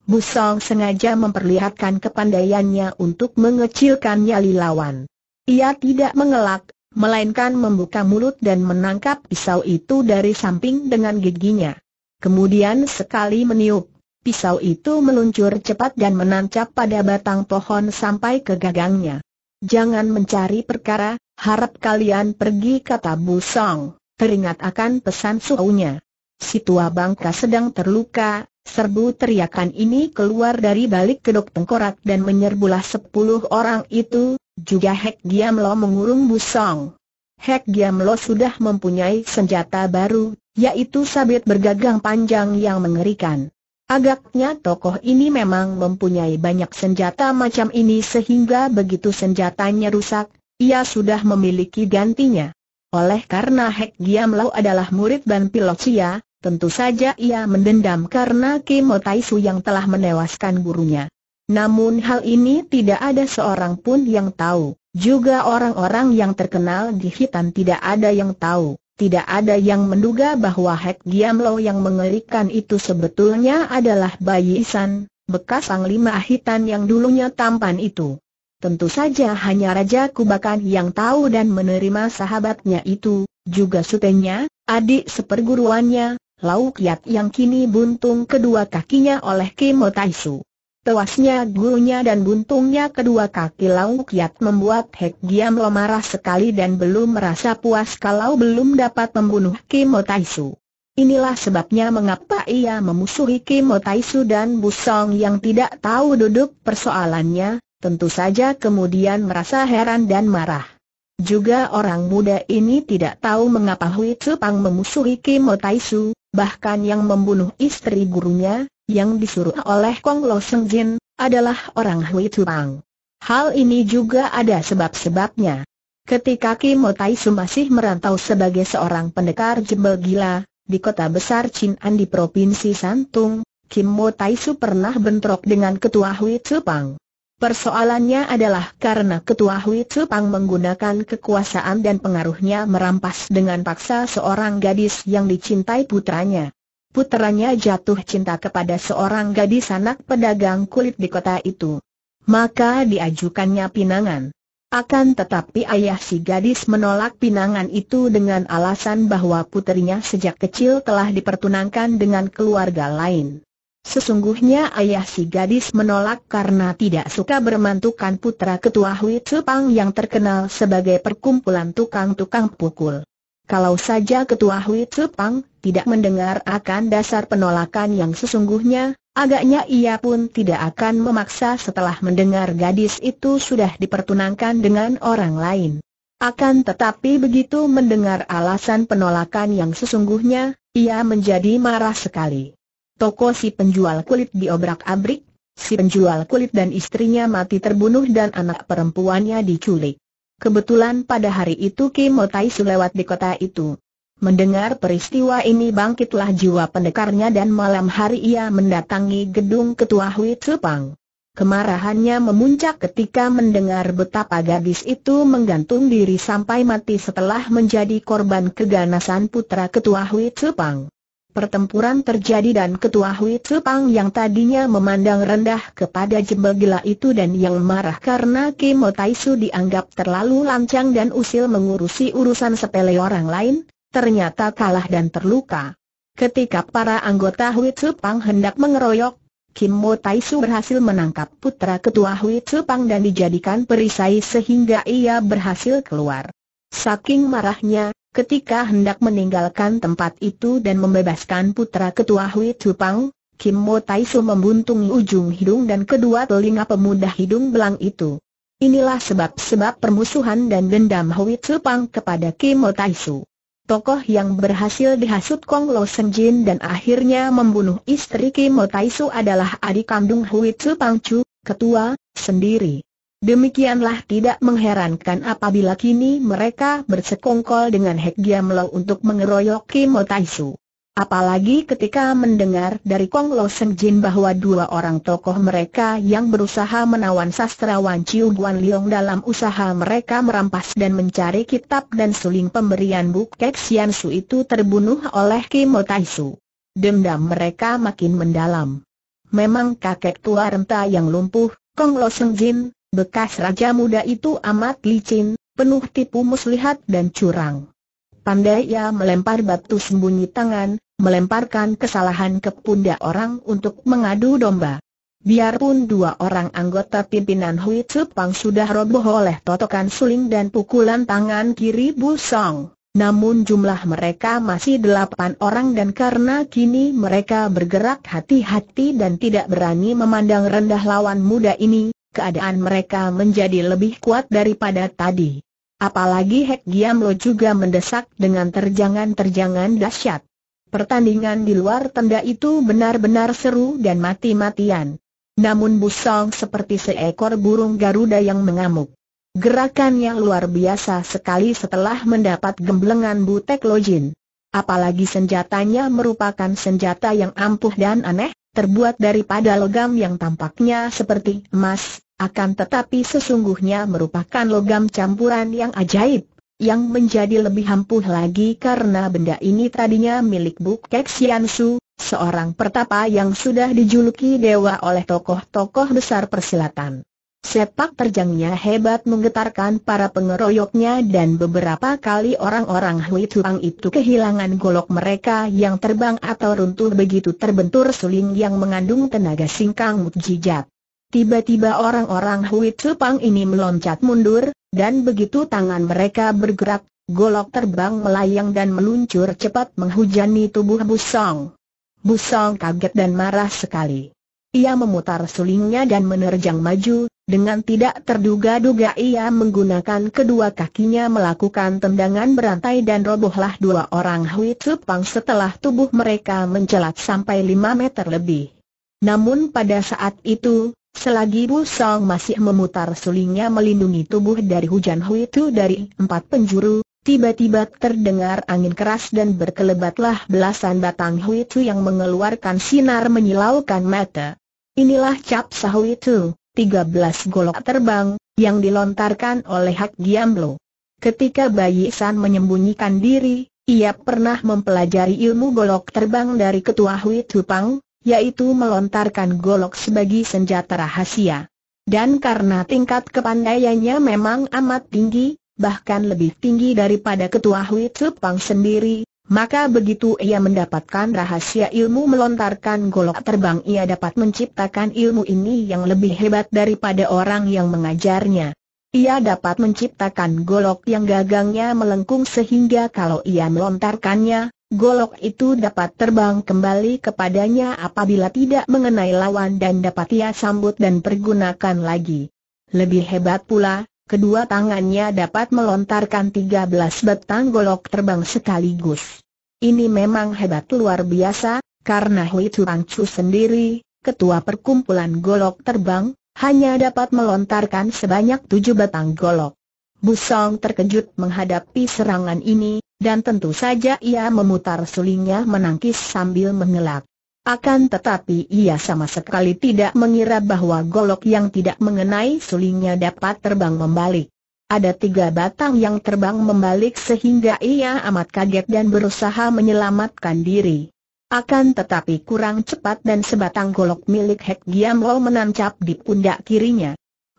Busong sengaja memperlihatkan kepandaiannya untuk mengecilkan nyali lawan. Ia tidak mengelak, melainkan membuka mulut dan menangkap pisau itu dari samping dengan giginya. Kemudian sekali meniup, pisau itu meluncur cepat dan menancap pada batang pohon sampai ke gagangnya. Jangan mencari perkara, harap kalian pergi kata Busong, teringat akan pesan suhunya. Si tua bangka sedang terluka, Serbu teriakan ini keluar dari balik kedok tengkorak dan menyerbulah sepuluh orang itu, juga Hek Giam Lo mengurung Busong. Hek Giam Lo sudah mempunyai senjata baru, yaitu sabit bergagang panjang yang mengerikan. Agaknya tokoh ini memang mempunyai banyak senjata macam ini sehingga begitu senjatanya rusak, ia sudah memiliki gantinya. Oleh karena Hek Giam Lo adalah murid Ban Pilocia, Tentu saja ia mendendam karena Kim Taisu yang telah menewaskan gurunya. Namun hal ini tidak ada seorang pun yang tahu, juga orang-orang yang terkenal di Hitan tidak ada yang tahu, tidak ada yang menduga bahwa Hek Giam yang mengerikan itu sebetulnya adalah Bayi Isan, bekas Panglima Hitan yang dulunya tampan itu. Tentu saja hanya Raja Kubakan yang tahu dan menerima sahabatnya itu, juga sutenya, adik seperguruannya, Lau Kiat yang kini buntung kedua kakinya oleh Kimo Taisu. Tewasnya gurunya dan buntungnya kedua kaki Lau Kiat membuat Hek Giam Lo marah sekali dan belum merasa puas kalau belum dapat membunuh Kimo Taisu. Inilah sebabnya mengapa ia memusuhi Kimo Taisu dan Busong yang tidak tahu duduk persoalannya, tentu saja kemudian merasa heran dan marah. Juga orang muda ini tidak tahu mengapa Hui Cepang Pang memusuhi Kimo Taisu, bahkan yang membunuh istri gurunya, yang disuruh oleh Kong Lo Seng Jin, adalah orang Hui Tuang. Hal ini juga ada sebab-sebabnya. Ketika Kim Tai Su masih merantau sebagai seorang pendekar jembel gila, di kota besar Chin'an di Provinsi Santung, Tai Su pernah bentrok dengan ketua Hui Tupang. Persoalannya adalah karena ketua Hui Tzu Pang menggunakan kekuasaan dan pengaruhnya merampas dengan paksa seorang gadis yang dicintai putranya. Putranya jatuh cinta kepada seorang gadis anak pedagang kulit di kota itu. Maka diajukannya pinangan. Akan tetapi ayah si gadis menolak pinangan itu dengan alasan bahwa putrinya sejak kecil telah dipertunangkan dengan keluarga lain. Sesungguhnya ayah si gadis menolak karena tidak suka bermantukan putra ketua Hui Tsupang yang terkenal sebagai perkumpulan tukang-tukang pukul. Kalau saja ketua Hui Tsupang tidak mendengar akan dasar penolakan yang sesungguhnya, Agaknya ia pun tidak akan memaksa setelah mendengar gadis itu sudah dipertunangkan dengan orang lain. Akan tetapi begitu mendengar alasan penolakan yang sesungguhnya, ia menjadi marah sekali toko si penjual kulit diobrak-abrik, si penjual kulit dan istrinya mati terbunuh dan anak perempuannya diculik. Kebetulan pada hari itu Kim Taisu lewat di kota itu. Mendengar peristiwa ini bangkitlah jiwa pendekarnya dan malam hari ia mendatangi gedung ketua Hui Tsupang. Kemarahannya memuncak ketika mendengar betapa gadis itu menggantung diri sampai mati setelah menjadi korban keganasan putra ketua Hui Tsupang pertempuran terjadi dan ketua Hui Tsupang yang tadinya memandang rendah kepada jembel gila itu dan yang marah karena Kim Taisu dianggap terlalu lancang dan usil mengurusi urusan sepele orang lain, ternyata kalah dan terluka. Ketika para anggota Hui Tsupang hendak mengeroyok, Kim Kimo Taisu berhasil menangkap putra ketua Hui Tsupang dan dijadikan perisai sehingga ia berhasil keluar. Saking marahnya, Ketika hendak meninggalkan tempat itu dan membebaskan putra ketua Hui Tupang, Kim Mo Su membuntung ujung hidung dan kedua telinga pemuda hidung belang itu. Inilah sebab-sebab permusuhan dan dendam Hui Tupang kepada Kim Mo Su. Tokoh yang berhasil dihasut Kong Lo Senjin dan akhirnya membunuh istri Kim Mo Su adalah adik kandung Hui Tupang Chu, ketua, sendiri. Demikianlah tidak mengherankan apabila kini mereka bersekongkol dengan Hek Giam Lo untuk mengeroyok Kim Su. Apalagi ketika mendengar dari Kong Lo Seng Jin bahwa dua orang tokoh mereka yang berusaha menawan sastrawan Chiu Guan Liong dalam usaha mereka merampas dan mencari kitab dan suling pemberian Kek Sian Su itu terbunuh oleh Kim Su. Dendam mereka makin mendalam. Memang kakek tua renta yang lumpuh, Kong Lo Seng Jin, bekas raja muda itu amat licin, penuh tipu muslihat dan curang. Pandai ia melempar batu sembunyi tangan, melemparkan kesalahan ke pundak orang untuk mengadu domba. Biarpun dua orang anggota pimpinan Hui Tsupang sudah roboh oleh totokan suling dan pukulan tangan kiri Bu Song, namun jumlah mereka masih delapan orang dan karena kini mereka bergerak hati-hati dan tidak berani memandang rendah lawan muda ini, keadaan mereka menjadi lebih kuat daripada tadi. Apalagi Hek Giam juga mendesak dengan terjangan-terjangan dahsyat. Pertandingan di luar tenda itu benar-benar seru dan mati-matian. Namun Busong seperti seekor burung Garuda yang mengamuk. Gerakannya luar biasa sekali setelah mendapat gemblengan Butek Lojin. Apalagi senjatanya merupakan senjata yang ampuh dan aneh, terbuat daripada logam yang tampaknya seperti emas, akan tetapi sesungguhnya merupakan logam campuran yang ajaib, yang menjadi lebih ampuh lagi karena benda ini tadinya milik Buk Kek Sian Su, seorang pertapa yang sudah dijuluki dewa oleh tokoh-tokoh besar persilatan. Sepak terjangnya hebat menggetarkan para pengeroyoknya dan beberapa kali orang-orang Hui Tuang itu kehilangan golok mereka yang terbang atau runtuh begitu terbentur suling yang mengandung tenaga singkang mukjizat. Tiba-tiba orang-orang Hui Cupang ini meloncat mundur, dan begitu tangan mereka bergerak, golok terbang melayang dan meluncur cepat menghujani tubuh Busong. Busong kaget dan marah sekali. Ia memutar sulingnya dan menerjang maju, dengan tidak terduga-duga ia menggunakan kedua kakinya melakukan tendangan berantai dan robohlah dua orang Hui Cupang setelah tubuh mereka mencelat sampai lima meter lebih. Namun pada saat itu, Selagi Bu Song masih memutar sulingnya melindungi tubuh dari hujan hui itu dari empat penjuru, tiba-tiba terdengar angin keras dan berkelebatlah belasan batang hui itu yang mengeluarkan sinar menyilaukan mata. Inilah cap sahui itu, 13 golok terbang, yang dilontarkan oleh Hak Giamblo. Ketika Bayi San menyembunyikan diri, ia pernah mempelajari ilmu golok terbang dari ketua Hui Tupang, yaitu melontarkan golok sebagai senjata rahasia. Dan karena tingkat kepandaiannya memang amat tinggi, bahkan lebih tinggi daripada ketua Hui Tsupang sendiri, maka begitu ia mendapatkan rahasia ilmu melontarkan golok terbang ia dapat menciptakan ilmu ini yang lebih hebat daripada orang yang mengajarnya. Ia dapat menciptakan golok yang gagangnya melengkung sehingga kalau ia melontarkannya, golok itu dapat terbang kembali kepadanya apabila tidak mengenai lawan dan dapat ia sambut dan pergunakan lagi. Lebih hebat pula, kedua tangannya dapat melontarkan 13 batang golok terbang sekaligus. Ini memang hebat luar biasa, karena Hui Chu sendiri, ketua perkumpulan golok terbang, hanya dapat melontarkan sebanyak tujuh batang golok. Busong terkejut menghadapi serangan ini, dan tentu saja ia memutar sulingnya menangkis sambil mengelak. Akan tetapi ia sama sekali tidak mengira bahwa golok yang tidak mengenai sulingnya dapat terbang membalik. Ada tiga batang yang terbang membalik sehingga ia amat kaget dan berusaha menyelamatkan diri. Akan tetapi kurang cepat dan sebatang golok milik Hek Lo menancap di pundak kirinya.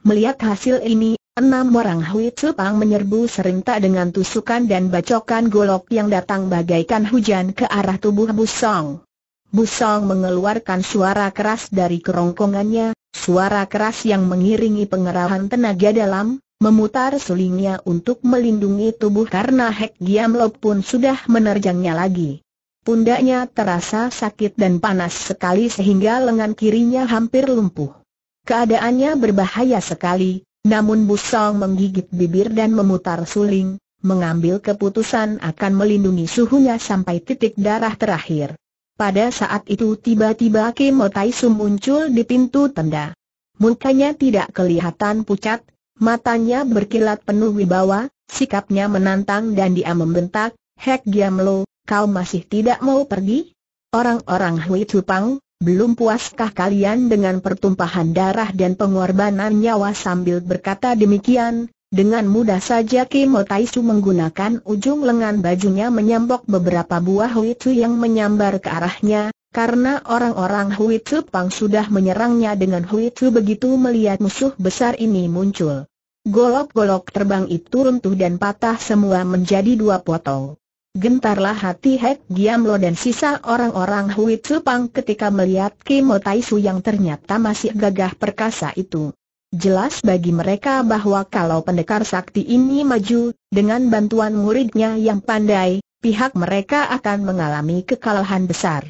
Melihat hasil ini, Enam orang Hui Tsupang menyerbu serentak dengan tusukan dan bacokan golok yang datang bagaikan hujan ke arah tubuh Busong. Busong mengeluarkan suara keras dari kerongkongannya, suara keras yang mengiringi pengerahan tenaga dalam, memutar sulingnya untuk melindungi tubuh karena Hek Giamlop pun sudah menerjangnya lagi. Pundaknya terasa sakit dan panas sekali sehingga lengan kirinya hampir lumpuh. Keadaannya berbahaya sekali, namun Busong menggigit bibir dan memutar suling, mengambil keputusan akan melindungi suhunya sampai titik darah terakhir. Pada saat itu tiba-tiba Tai Taisu muncul di pintu tenda. Mukanya tidak kelihatan pucat, matanya berkilat penuh wibawa, sikapnya menantang dan dia membentak, Hek Lo, kau masih tidak mau pergi? Orang-orang Hui Cupang, belum puaskah kalian dengan pertumpahan darah dan pengorbanan nyawa sambil berkata demikian, dengan mudah saja Kimo Taisu menggunakan ujung lengan bajunya menyambok beberapa buah huitu yang menyambar ke arahnya, karena orang-orang huitu pang sudah menyerangnya dengan huitu begitu melihat musuh besar ini muncul. Golok-golok terbang itu runtuh dan patah semua menjadi dua potong. Gentarlah hati Hek Giamlo dan sisa orang-orang Hui Tsupang ketika melihat Kimo Taisu yang ternyata masih gagah perkasa itu. Jelas bagi mereka bahwa kalau pendekar sakti ini maju, dengan bantuan muridnya yang pandai, pihak mereka akan mengalami kekalahan besar.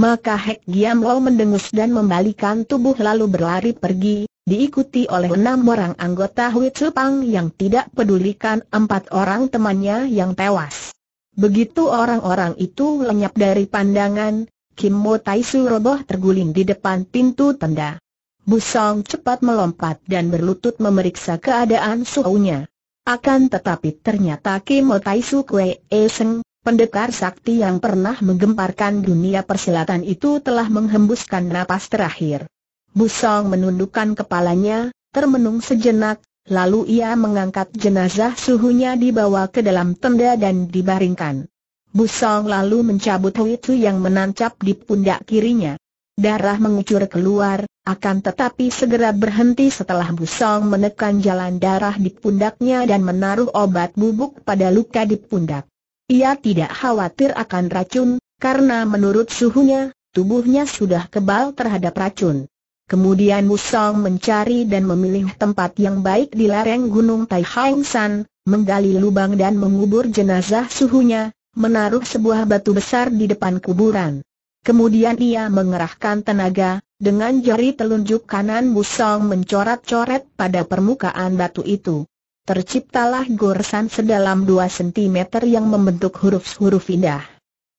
Maka Hek Giamlo mendengus dan membalikan tubuh lalu berlari pergi, diikuti oleh enam orang anggota Hui Tsupang yang tidak pedulikan empat orang temannya yang tewas. Begitu orang-orang itu lenyap dari pandangan, Kim Mo Su roboh terguling di depan pintu tenda. Busong cepat melompat dan berlutut memeriksa keadaan suhunya. Akan tetapi ternyata Kim Mo Su Kwe e Seng, pendekar sakti yang pernah menggemparkan dunia persilatan itu telah menghembuskan napas terakhir. Busong menundukkan kepalanya, termenung sejenak, Lalu ia mengangkat jenazah suhunya dibawa ke dalam tenda dan dibaringkan. Busong lalu mencabut Huitu yang menancap di pundak kirinya. Darah mengucur keluar, akan tetapi segera berhenti setelah Busong menekan jalan darah di pundaknya dan menaruh obat bubuk pada luka di pundak. Ia tidak khawatir akan racun, karena menurut suhunya, tubuhnya sudah kebal terhadap racun. Kemudian Musong mencari dan memilih tempat yang baik di lereng Gunung Tai Hang San, menggali lubang dan mengubur jenazah suhunya, menaruh sebuah batu besar di depan kuburan. Kemudian ia mengerahkan tenaga, dengan jari telunjuk kanan Musong mencoret-coret pada permukaan batu itu. Terciptalah goresan sedalam 2 cm yang membentuk huruf-huruf indah.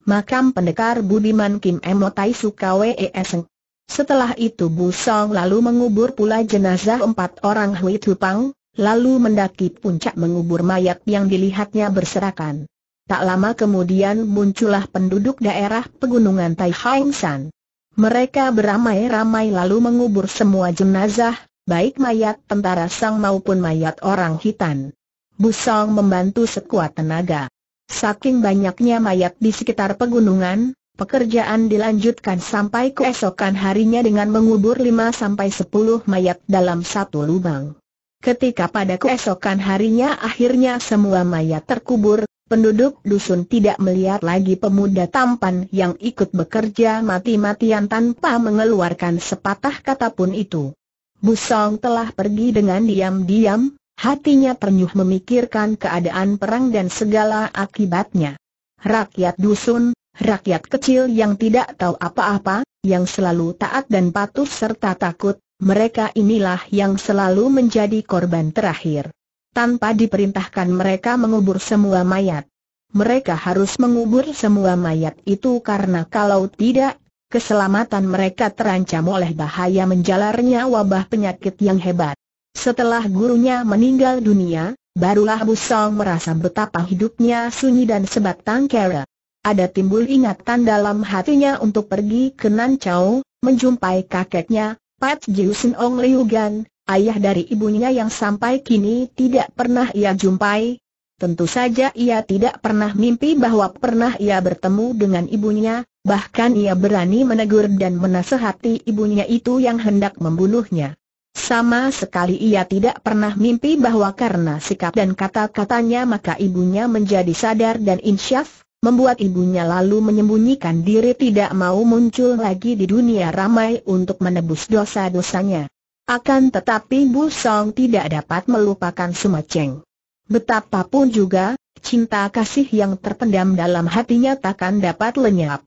Makam pendekar Budiman Kim Emotai Sukawe Eseng setelah itu Bu Song lalu mengubur pula jenazah empat orang Hui Tupang, lalu mendaki puncak mengubur mayat yang dilihatnya berserakan. Tak lama kemudian muncullah penduduk daerah pegunungan Tai Hang San. Mereka beramai-ramai lalu mengubur semua jenazah, baik mayat tentara Sang maupun mayat orang hitan. Bu Song membantu sekuat tenaga. Saking banyaknya mayat di sekitar pegunungan, Pekerjaan dilanjutkan sampai keesokan harinya dengan mengubur 5 sampai 10 mayat dalam satu lubang. Ketika pada keesokan harinya akhirnya semua mayat terkubur, penduduk dusun tidak melihat lagi pemuda tampan yang ikut bekerja mati-matian tanpa mengeluarkan sepatah kata pun itu. Busong telah pergi dengan diam-diam, hatinya ternyuh memikirkan keadaan perang dan segala akibatnya. Rakyat dusun, Rakyat kecil yang tidak tahu apa-apa, yang selalu taat dan patuh serta takut, mereka inilah yang selalu menjadi korban terakhir. Tanpa diperintahkan mereka mengubur semua mayat. Mereka harus mengubur semua mayat itu karena kalau tidak, keselamatan mereka terancam oleh bahaya menjalarnya wabah penyakit yang hebat. Setelah gurunya meninggal dunia, barulah Busong merasa betapa hidupnya sunyi dan sebatang kera ada timbul ingatan dalam hatinya untuk pergi ke Chau, menjumpai kakeknya, Pat Jiusin Ong Liu Gan, ayah dari ibunya yang sampai kini tidak pernah ia jumpai. Tentu saja ia tidak pernah mimpi bahwa pernah ia bertemu dengan ibunya, bahkan ia berani menegur dan menasehati ibunya itu yang hendak membunuhnya. Sama sekali ia tidak pernah mimpi bahwa karena sikap dan kata-katanya maka ibunya menjadi sadar dan insyaf, membuat ibunya lalu menyembunyikan diri tidak mau muncul lagi di dunia ramai untuk menebus dosa-dosanya. Akan tetapi Bu Song tidak dapat melupakan Sumaceng. Betapapun juga, cinta kasih yang terpendam dalam hatinya takkan dapat lenyap.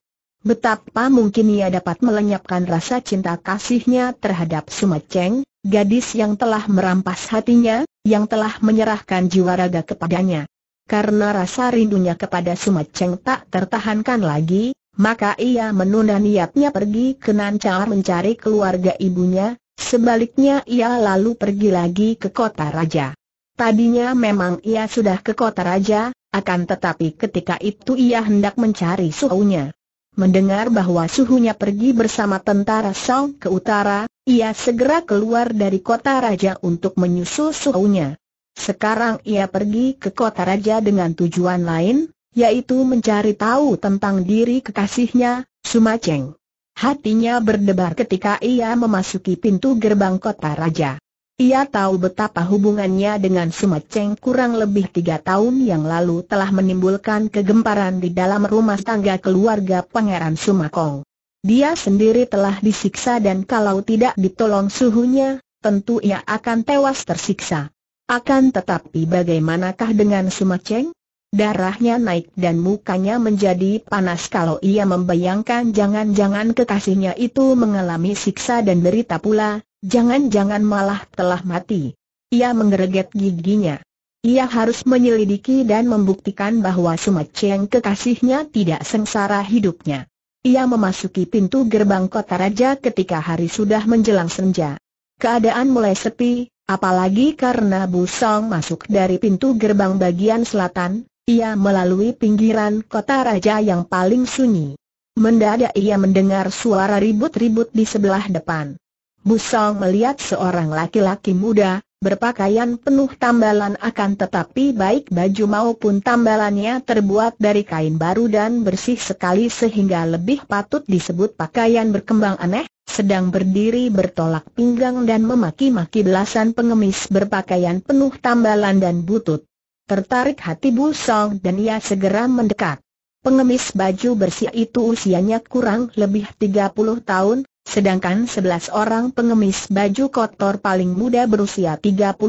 Betapa mungkin ia dapat melenyapkan rasa cinta kasihnya terhadap Sumaceng, gadis yang telah merampas hatinya, yang telah menyerahkan jiwa raga kepadanya karena rasa rindunya kepada Cheng tak tertahankan lagi, maka ia menunda niatnya pergi ke Nancar mencari keluarga ibunya, sebaliknya ia lalu pergi lagi ke kota raja. Tadinya memang ia sudah ke kota raja, akan tetapi ketika itu ia hendak mencari suhunya. Mendengar bahwa suhunya pergi bersama tentara Song ke utara, ia segera keluar dari kota raja untuk menyusul suhunya. Sekarang ia pergi ke kota raja dengan tujuan lain, yaitu mencari tahu tentang diri kekasihnya, Sumaceng. Hatinya berdebar ketika ia memasuki pintu gerbang kota raja. Ia tahu betapa hubungannya dengan Sumaceng kurang lebih tiga tahun yang lalu telah menimbulkan kegemparan di dalam rumah tangga keluarga Pangeran Sumakong. Dia sendiri telah disiksa dan kalau tidak ditolong suhunya, tentu ia akan tewas tersiksa. Akan tetapi bagaimanakah dengan Sumaceng? Darahnya naik dan mukanya menjadi panas kalau ia membayangkan jangan-jangan kekasihnya itu mengalami siksa dan derita pula, jangan-jangan malah telah mati. Ia menggereget giginya. Ia harus menyelidiki dan membuktikan bahwa Sumaceng kekasihnya tidak sengsara hidupnya. Ia memasuki pintu gerbang kota raja ketika hari sudah menjelang senja. Keadaan mulai sepi, Apalagi karena Busong masuk dari pintu gerbang bagian selatan, ia melalui pinggiran kota raja yang paling sunyi. Mendadak ia mendengar suara ribut-ribut di sebelah depan. Busong melihat seorang laki-laki muda, berpakaian penuh tambalan akan tetapi baik baju maupun tambalannya terbuat dari kain baru dan bersih sekali sehingga lebih patut disebut pakaian berkembang aneh, sedang berdiri bertolak pinggang dan memaki-maki belasan pengemis berpakaian penuh tambalan dan butut. Tertarik hati Bu Song dan ia segera mendekat. Pengemis baju bersih itu usianya kurang lebih 30 tahun, sedangkan 11 orang pengemis baju kotor paling muda berusia 35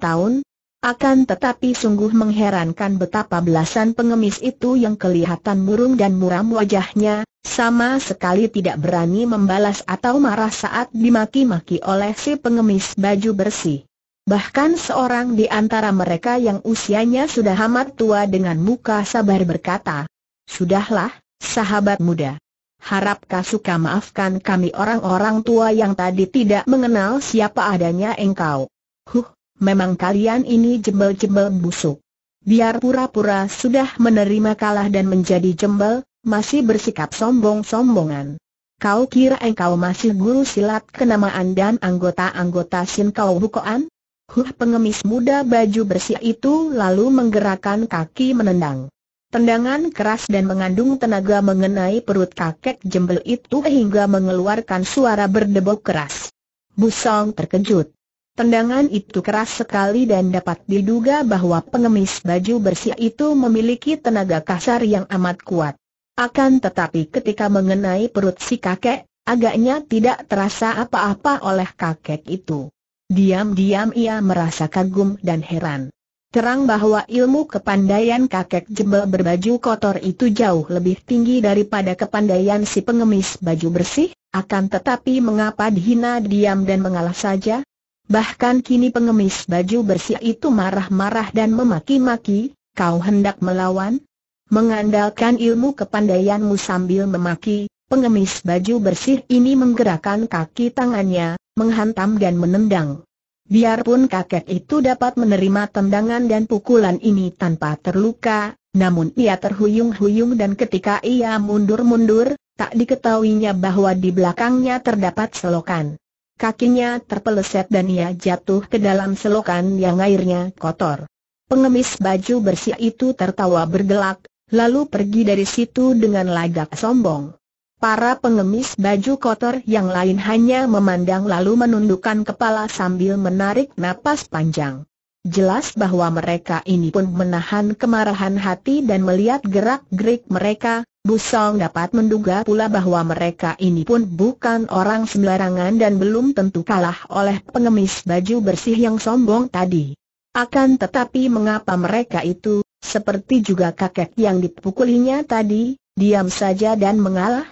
tahun, akan tetapi sungguh mengherankan betapa belasan pengemis itu yang kelihatan murung dan muram wajahnya, sama sekali tidak berani membalas atau marah saat dimaki-maki oleh si pengemis baju bersih. Bahkan seorang di antara mereka yang usianya sudah amat tua dengan muka sabar berkata, Sudahlah, sahabat muda. Harap suka maafkan kami orang-orang tua yang tadi tidak mengenal siapa adanya engkau. Huh, memang kalian ini jembel-jembel busuk. Biar pura-pura sudah menerima kalah dan menjadi jembel, masih bersikap sombong-sombongan. Kau kira engkau masih guru silat kenamaan dan anggota-anggota Sin Kau Hukoan? Huh pengemis muda baju bersih itu lalu menggerakkan kaki menendang. Tendangan keras dan mengandung tenaga mengenai perut kakek jembel itu hingga mengeluarkan suara berdebok keras. Busong terkejut. Tendangan itu keras sekali dan dapat diduga bahwa pengemis baju bersih itu memiliki tenaga kasar yang amat kuat. Akan tetapi ketika mengenai perut si kakek, agaknya tidak terasa apa-apa oleh kakek itu. Diam-diam ia merasa kagum dan heran. Terang bahwa ilmu kepandaian kakek jebel berbaju kotor itu jauh lebih tinggi daripada kepandaian si pengemis baju bersih, akan tetapi mengapa dihina diam dan mengalah saja? Bahkan kini pengemis baju bersih itu marah-marah dan memaki-maki, kau hendak melawan? Mengandalkan ilmu kepandaianmu sambil memaki, pengemis baju bersih ini menggerakkan kaki tangannya, menghantam dan menendang. Biarpun kakek itu dapat menerima tendangan dan pukulan ini tanpa terluka, namun ia terhuyung-huyung dan ketika ia mundur-mundur, tak diketahuinya bahwa di belakangnya terdapat selokan. Kakinya terpeleset dan ia jatuh ke dalam selokan yang airnya kotor. Pengemis baju bersih itu tertawa bergelak, lalu pergi dari situ dengan lagak sombong. Para pengemis baju kotor yang lain hanya memandang lalu menundukkan kepala sambil menarik napas panjang. Jelas bahwa mereka ini pun menahan kemarahan hati dan melihat gerak-gerik mereka, Busong dapat menduga pula bahwa mereka ini pun bukan orang sembarangan dan belum tentu kalah oleh pengemis baju bersih yang sombong tadi. Akan tetapi mengapa mereka itu, seperti juga kakek yang dipukulinya tadi, diam saja dan mengalah?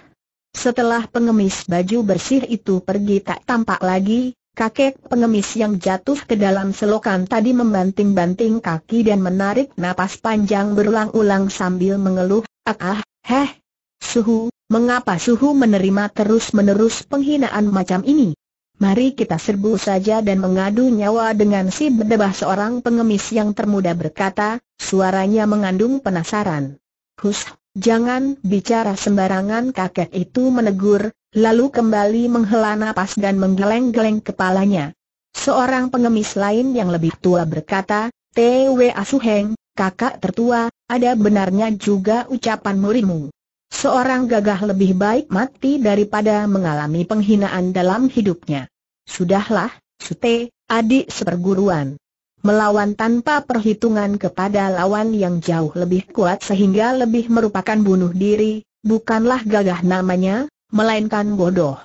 Setelah pengemis baju bersih itu pergi tak tampak lagi, kakek pengemis yang jatuh ke dalam selokan tadi membanting-banting kaki dan menarik napas panjang berulang-ulang sambil mengeluh, ah ah, Heh, suhu, mengapa suhu menerima terus-menerus penghinaan macam ini? Mari kita serbu saja dan mengadu nyawa dengan si bedebah seorang pengemis yang termuda berkata, suaranya mengandung penasaran. Hus, jangan bicara sembarangan kakek itu menegur, lalu kembali menghela napas dan menggeleng-geleng kepalanya. Seorang pengemis lain yang lebih tua berkata, Tewa suheng kakak tertua, ada benarnya juga ucapan murimu. Seorang gagah lebih baik mati daripada mengalami penghinaan dalam hidupnya. Sudahlah, Sute, adik seperguruan. Melawan tanpa perhitungan kepada lawan yang jauh lebih kuat sehingga lebih merupakan bunuh diri, bukanlah gagah namanya, melainkan bodoh.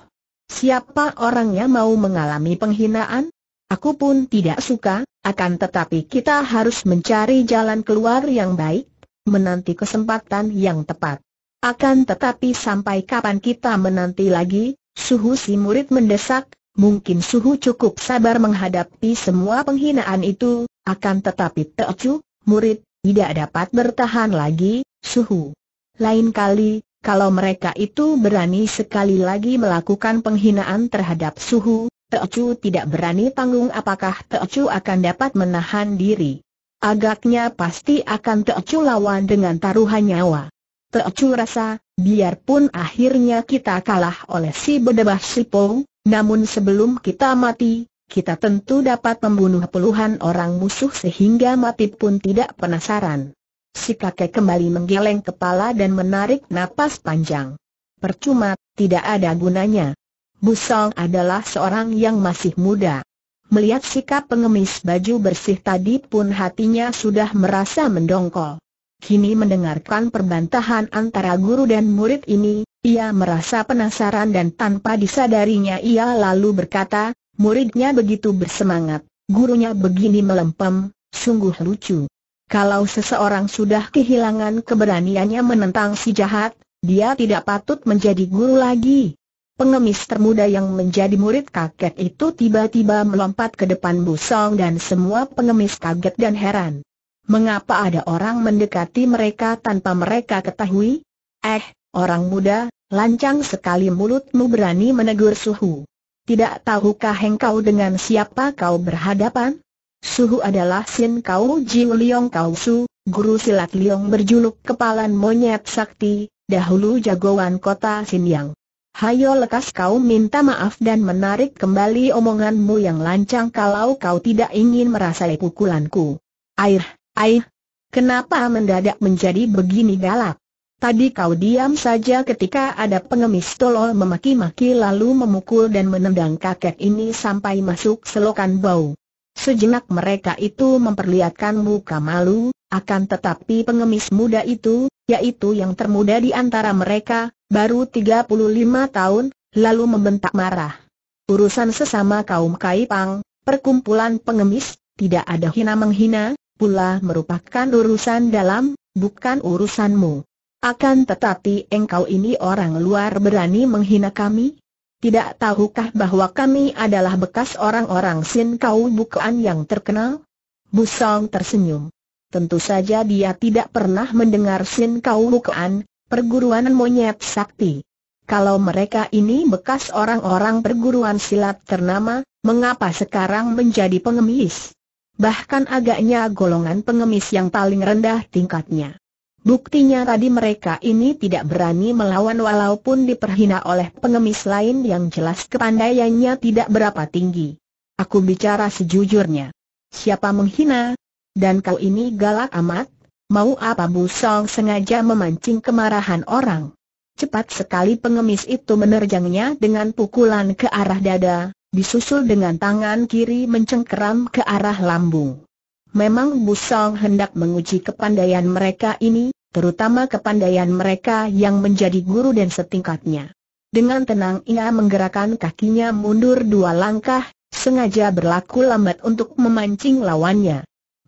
Siapa orangnya mau mengalami penghinaan? Aku pun tidak suka, akan tetapi kita harus mencari jalan keluar yang baik, menanti kesempatan yang tepat. Akan tetapi sampai kapan kita menanti lagi, suhu si murid mendesak, mungkin suhu cukup sabar menghadapi semua penghinaan itu, akan tetapi Teocu, murid, tidak dapat bertahan lagi, suhu. Lain kali, kalau mereka itu berani sekali lagi melakukan penghinaan terhadap suhu, Teocu tidak berani tanggung apakah Teocu akan dapat menahan diri. Agaknya pasti akan Teocu lawan dengan taruhan nyawa. Teocu rasa, biarpun akhirnya kita kalah oleh si bedebah Sipo, namun sebelum kita mati, kita tentu dapat membunuh puluhan orang musuh sehingga mati pun tidak penasaran. Si kakek kembali menggeleng kepala dan menarik napas panjang. Percuma, tidak ada gunanya. Busong adalah seorang yang masih muda. Melihat sikap pengemis baju bersih tadi pun hatinya sudah merasa mendongkol. Kini mendengarkan perbantahan antara guru dan murid ini, ia merasa penasaran dan tanpa disadarinya ia lalu berkata, muridnya begitu bersemangat, gurunya begini melempem, sungguh lucu. Kalau seseorang sudah kehilangan keberaniannya menentang si jahat, dia tidak patut menjadi guru lagi. Pengemis termuda yang menjadi murid kakek itu tiba-tiba melompat ke depan Busong dan semua pengemis kaget dan heran. Mengapa ada orang mendekati mereka tanpa mereka ketahui? Eh, orang muda, lancang sekali mulutmu berani menegur Suhu. Tidak tahukah engkau dengan siapa kau berhadapan? Suhu adalah Sin Kau Jiu Liong Kau Su, guru silat Liong berjuluk Kepalan Monyet Sakti, dahulu jagoan kota Yang. Hayo lekas kau minta maaf dan menarik kembali omonganmu yang lancang kalau kau tidak ingin merasai pukulanku. Air, air, kenapa mendadak menjadi begini galak? Tadi kau diam saja ketika ada pengemis tolol memaki-maki lalu memukul dan menendang kakek ini sampai masuk selokan bau. Sejenak mereka itu memperlihatkan muka malu, akan tetapi pengemis muda itu, yaitu yang termuda di antara mereka, baru 35 tahun, lalu membentak marah. Urusan sesama kaum Kaipang, perkumpulan pengemis, tidak ada hina-menghina, pula merupakan urusan dalam, bukan urusanmu. Akan tetapi engkau ini orang luar berani menghina kami? Tidak tahukah bahwa kami adalah bekas orang-orang Sin Kau bukan yang terkenal? Busong tersenyum. Tentu saja dia tidak pernah mendengar Sin Kau Wukuan, perguruan monyet sakti. Kalau mereka ini bekas orang-orang perguruan silat ternama, mengapa sekarang menjadi pengemis? Bahkan agaknya golongan pengemis yang paling rendah tingkatnya. Buktinya tadi mereka ini tidak berani melawan walaupun diperhina oleh pengemis lain yang jelas kepandaiannya tidak berapa tinggi. Aku bicara sejujurnya. Siapa menghina, dan kau ini galak amat, mau apa Busong sengaja memancing kemarahan orang. Cepat sekali pengemis itu menerjangnya dengan pukulan ke arah dada, disusul dengan tangan kiri mencengkeram ke arah lambung. Memang Busong hendak menguji kepandaian mereka ini, terutama kepandaian mereka yang menjadi guru dan setingkatnya. Dengan tenang ia menggerakkan kakinya mundur dua langkah, sengaja berlaku lambat untuk memancing lawannya.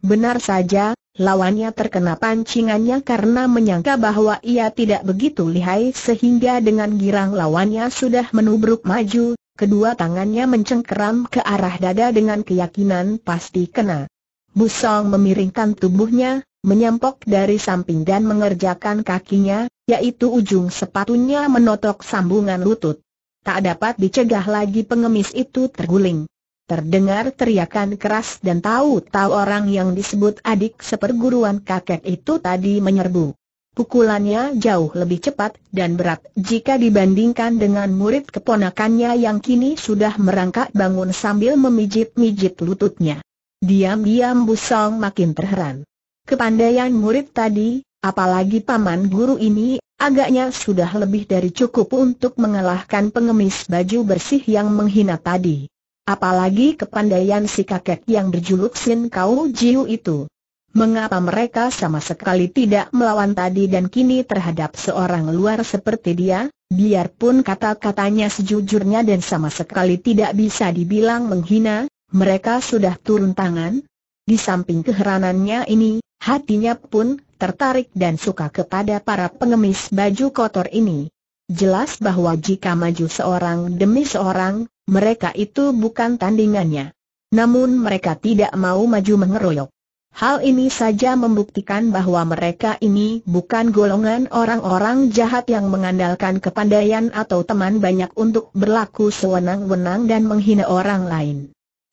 Benar saja, lawannya terkena pancingannya karena menyangka bahwa ia tidak begitu lihai sehingga dengan girang lawannya sudah menubruk maju, kedua tangannya mencengkeram ke arah dada dengan keyakinan pasti kena. Busong memiringkan tubuhnya, menyampok dari samping dan mengerjakan kakinya, yaitu ujung sepatunya menotok sambungan lutut. Tak dapat dicegah lagi pengemis itu terguling. Terdengar teriakan keras dan tahu-tahu orang yang disebut adik seperguruan kakek itu tadi menyerbu. Pukulannya jauh lebih cepat dan berat jika dibandingkan dengan murid keponakannya yang kini sudah merangkak bangun sambil memijit-mijit lututnya. Diam-diam Busong makin terheran. Kepandaian murid tadi, apalagi paman guru ini, agaknya sudah lebih dari cukup untuk mengalahkan pengemis baju bersih yang menghina tadi. Apalagi kepandaian si kakek yang berjuluk Sin Kau Jiu itu. Mengapa mereka sama sekali tidak melawan tadi dan kini terhadap seorang luar seperti dia, biarpun kata-katanya sejujurnya dan sama sekali tidak bisa dibilang menghina, mereka sudah turun tangan? Di samping keheranannya ini, hatinya pun tertarik dan suka kepada para pengemis baju kotor ini. Jelas bahwa jika maju seorang demi seorang, mereka itu bukan tandingannya. Namun mereka tidak mau maju mengeroyok. Hal ini saja membuktikan bahwa mereka ini bukan golongan orang-orang jahat yang mengandalkan kepandaian atau teman banyak untuk berlaku sewenang-wenang dan menghina orang lain.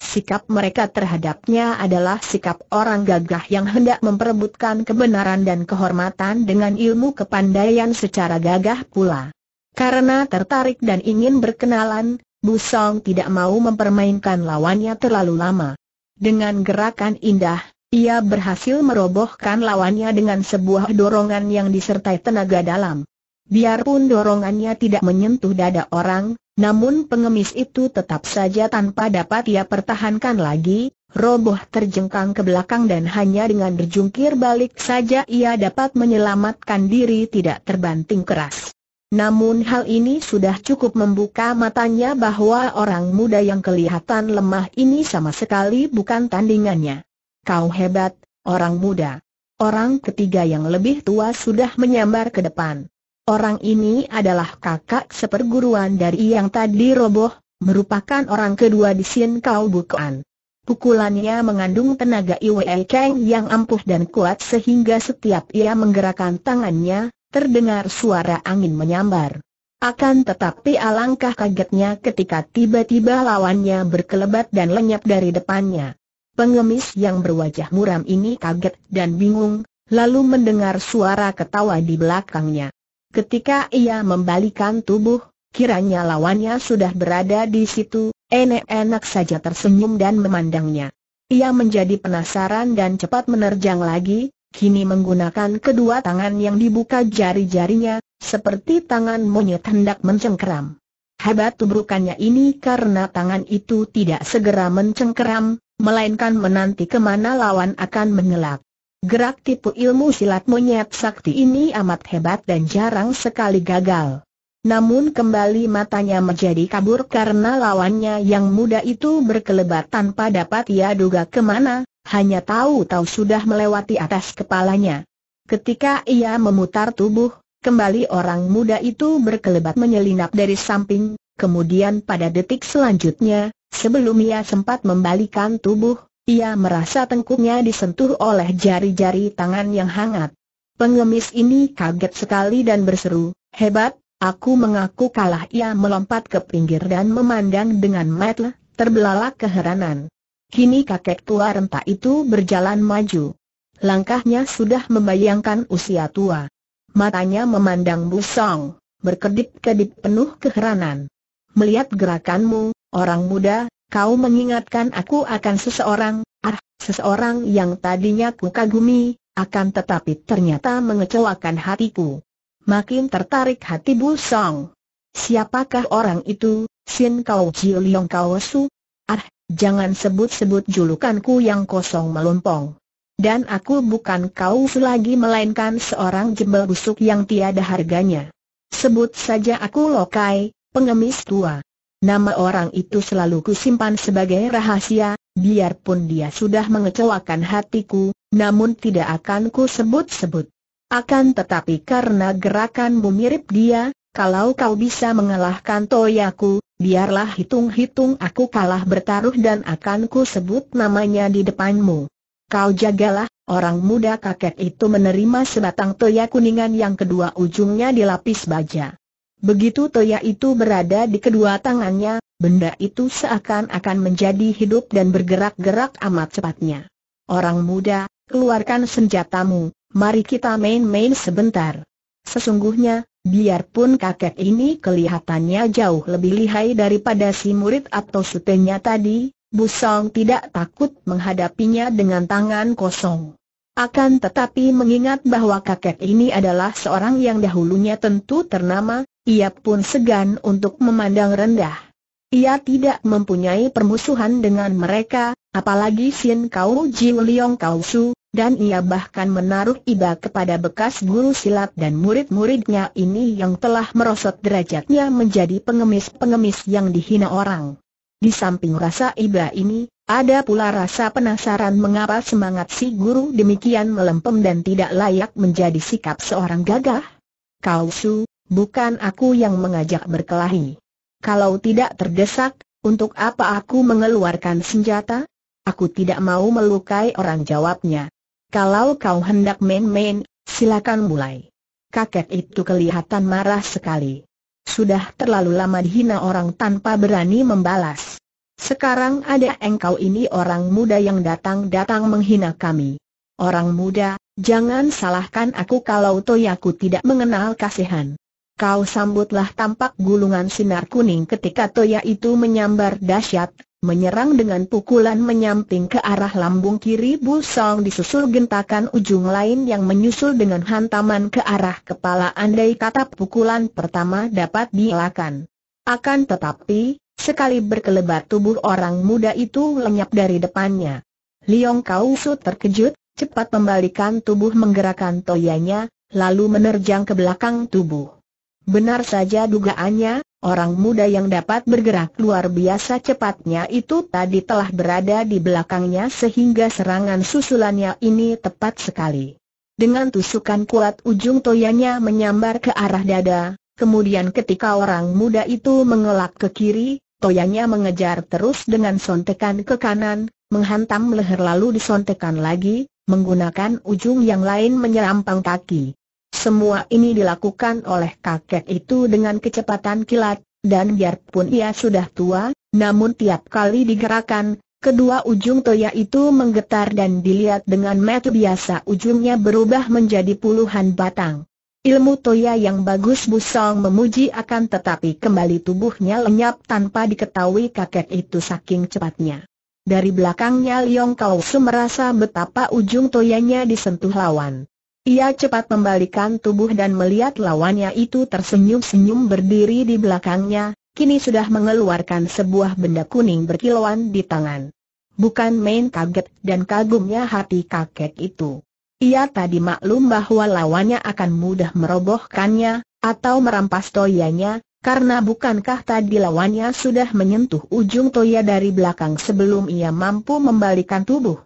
Sikap mereka terhadapnya adalah sikap orang gagah yang hendak memperebutkan kebenaran dan kehormatan dengan ilmu kepandaian secara gagah pula. Karena tertarik dan ingin berkenalan, Bu Song tidak mau mempermainkan lawannya terlalu lama. Dengan gerakan indah, ia berhasil merobohkan lawannya dengan sebuah dorongan yang disertai tenaga dalam. Biarpun dorongannya tidak menyentuh dada orang, namun pengemis itu tetap saja tanpa dapat ia pertahankan lagi, roboh terjengkang ke belakang dan hanya dengan berjungkir balik saja ia dapat menyelamatkan diri tidak terbanting keras. Namun hal ini sudah cukup membuka matanya bahwa orang muda yang kelihatan lemah ini sama sekali bukan tandingannya. Kau hebat, orang muda. Orang ketiga yang lebih tua sudah menyambar ke depan. Orang ini adalah kakak seperguruan dari yang tadi roboh, merupakan orang kedua di Sin Kau Bukan. Pukulannya mengandung tenaga Iwe Keng yang ampuh dan kuat sehingga setiap ia menggerakkan tangannya, terdengar suara angin menyambar. Akan tetapi alangkah kagetnya ketika tiba-tiba lawannya berkelebat dan lenyap dari depannya. Pengemis yang berwajah muram ini kaget dan bingung, lalu mendengar suara ketawa di belakangnya. Ketika ia membalikan tubuh, kiranya lawannya sudah berada di situ, enak-enak saja tersenyum dan memandangnya. Ia menjadi penasaran dan cepat menerjang lagi, kini menggunakan kedua tangan yang dibuka jari-jarinya, seperti tangan monyet hendak mencengkeram. Hebat tubrukannya ini karena tangan itu tidak segera mencengkeram, melainkan menanti kemana lawan akan menyelak. Gerak tipu ilmu silat monyet sakti ini amat hebat dan jarang sekali gagal. Namun kembali matanya menjadi kabur karena lawannya yang muda itu berkelebat tanpa dapat ia duga kemana, hanya tahu-tahu sudah melewati atas kepalanya. Ketika ia memutar tubuh, kembali orang muda itu berkelebat menyelinap dari samping, kemudian pada detik selanjutnya, sebelum ia sempat membalikan tubuh, ia merasa tengkuknya disentuh oleh jari-jari tangan yang hangat. Pengemis ini kaget sekali dan berseru, hebat, aku mengaku kalah ia melompat ke pinggir dan memandang dengan mata terbelalak keheranan. Kini kakek tua renta itu berjalan maju. Langkahnya sudah membayangkan usia tua. Matanya memandang busong, berkedip-kedip penuh keheranan. Melihat gerakanmu, orang muda, kau mengingatkan aku akan seseorang, ah, seseorang yang tadinya ku kagumi, akan tetapi ternyata mengecewakan hatiku. Makin tertarik hati busong. Siapakah orang itu, Sin Kau Chiu Liong Kau Su? jangan sebut-sebut julukanku yang kosong melompong. Dan aku bukan kau selagi melainkan seorang jebel busuk yang tiada harganya. Sebut saja aku Lokai, pengemis tua. Nama orang itu selalu kusimpan sebagai rahasia, biarpun dia sudah mengecewakan hatiku, namun tidak akan ku sebut-sebut. Akan tetapi karena gerakanmu mirip dia, kalau kau bisa mengalahkan Toyaku, biarlah hitung-hitung aku kalah bertaruh dan akan ku sebut namanya di depanmu. Kau jagalah, orang muda kakek itu menerima sebatang toya kuningan yang kedua ujungnya dilapis baja. Begitu toya itu berada di kedua tangannya, benda itu seakan-akan menjadi hidup dan bergerak-gerak amat cepatnya. Orang muda, keluarkan senjatamu, mari kita main-main sebentar. Sesungguhnya, Biarpun kakek ini kelihatannya jauh lebih lihai daripada si murid atau sutenya tadi, Busong tidak takut menghadapinya dengan tangan kosong. Akan tetapi mengingat bahwa kakek ini adalah seorang yang dahulunya tentu ternama, ia pun segan untuk memandang rendah. Ia tidak mempunyai permusuhan dengan mereka, Apalagi Sien Kau Jiu Liong Kau Su, dan ia bahkan menaruh iba kepada bekas guru silat dan murid-muridnya ini yang telah merosot derajatnya menjadi pengemis-pengemis yang dihina orang. Di samping rasa iba ini, ada pula rasa penasaran mengapa semangat si guru demikian melempem dan tidak layak menjadi sikap seorang gagah. Kau Su, bukan aku yang mengajak berkelahi. Kalau tidak terdesak, untuk apa aku mengeluarkan senjata? Aku tidak mau melukai orang jawabnya. Kalau kau hendak main-main, silakan mulai. Kakek itu kelihatan marah sekali. Sudah terlalu lama dihina orang tanpa berani membalas. Sekarang ada engkau ini orang muda yang datang-datang menghina kami. Orang muda, jangan salahkan aku kalau toyaku tidak mengenal kasihan. Kau sambutlah tampak gulungan sinar kuning ketika toya itu menyambar dahsyat, menyerang dengan pukulan menyamping ke arah lambung kiri Bu Song disusul gentakan ujung lain yang menyusul dengan hantaman ke arah kepala andai kata pukulan pertama dapat dielakkan. Akan tetapi, sekali berkelebat tubuh orang muda itu lenyap dari depannya. Liong Kau Su terkejut, cepat membalikan tubuh menggerakkan toyanya, lalu menerjang ke belakang tubuh. Benar saja dugaannya, orang muda yang dapat bergerak luar biasa cepatnya itu tadi telah berada di belakangnya sehingga serangan susulannya ini tepat sekali. Dengan tusukan kuat ujung toyanya menyambar ke arah dada, kemudian ketika orang muda itu mengelak ke kiri, toyanya mengejar terus dengan sontekan ke kanan, menghantam leher lalu disontekan lagi, menggunakan ujung yang lain menyerampang kaki. Semua ini dilakukan oleh kakek itu dengan kecepatan kilat, dan biarpun ia sudah tua, namun tiap kali digerakkan, kedua ujung toya itu menggetar dan dilihat dengan metu biasa ujungnya berubah menjadi puluhan batang. Ilmu Toya yang bagus Busong memuji akan tetapi kembali tubuhnya lenyap tanpa diketahui kakek itu saking cepatnya. Dari belakangnya Liong Kausu merasa betapa ujung toyanya disentuh lawan. Ia cepat membalikan tubuh dan melihat lawannya itu tersenyum-senyum berdiri di belakangnya, kini sudah mengeluarkan sebuah benda kuning berkilauan di tangan. Bukan main kaget dan kagumnya hati kakek itu. Ia tadi maklum bahwa lawannya akan mudah merobohkannya, atau merampas toyanya, karena bukankah tadi lawannya sudah menyentuh ujung toya dari belakang sebelum ia mampu membalikan tubuh.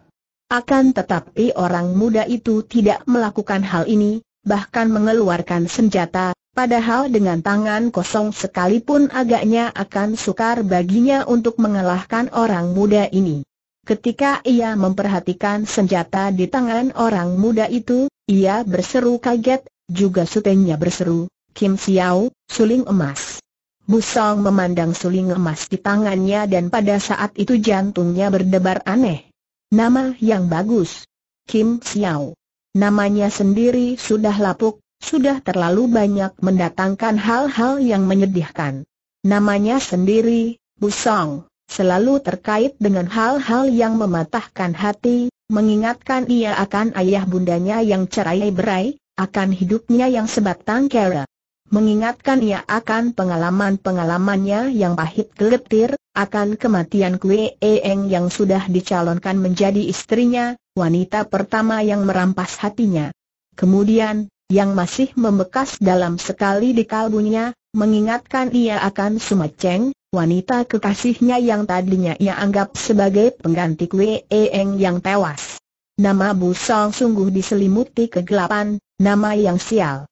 Akan tetapi orang muda itu tidak melakukan hal ini, bahkan mengeluarkan senjata, padahal dengan tangan kosong sekalipun agaknya akan sukar baginya untuk mengalahkan orang muda ini. Ketika ia memperhatikan senjata di tangan orang muda itu, ia berseru kaget, juga sutenya berseru, Kim Xiao, suling emas. Busong memandang suling emas di tangannya dan pada saat itu jantungnya berdebar aneh. Nama yang bagus. Kim Xiao. Namanya sendiri sudah lapuk, sudah terlalu banyak mendatangkan hal-hal yang menyedihkan. Namanya sendiri, Busong, selalu terkait dengan hal-hal yang mematahkan hati, mengingatkan ia akan ayah bundanya yang cerai berai, akan hidupnya yang sebatang kera. Mengingatkan ia akan pengalaman-pengalamannya yang pahit geletir, akan kematian Kue Eng yang sudah dicalonkan menjadi istrinya, wanita pertama yang merampas hatinya. Kemudian, yang masih membekas dalam sekali di kalbunya, mengingatkan ia akan Sumaceng, wanita kekasihnya yang tadinya ia anggap sebagai pengganti Kwe Eng yang tewas. Nama Bu Song sungguh diselimuti kegelapan, nama yang sial.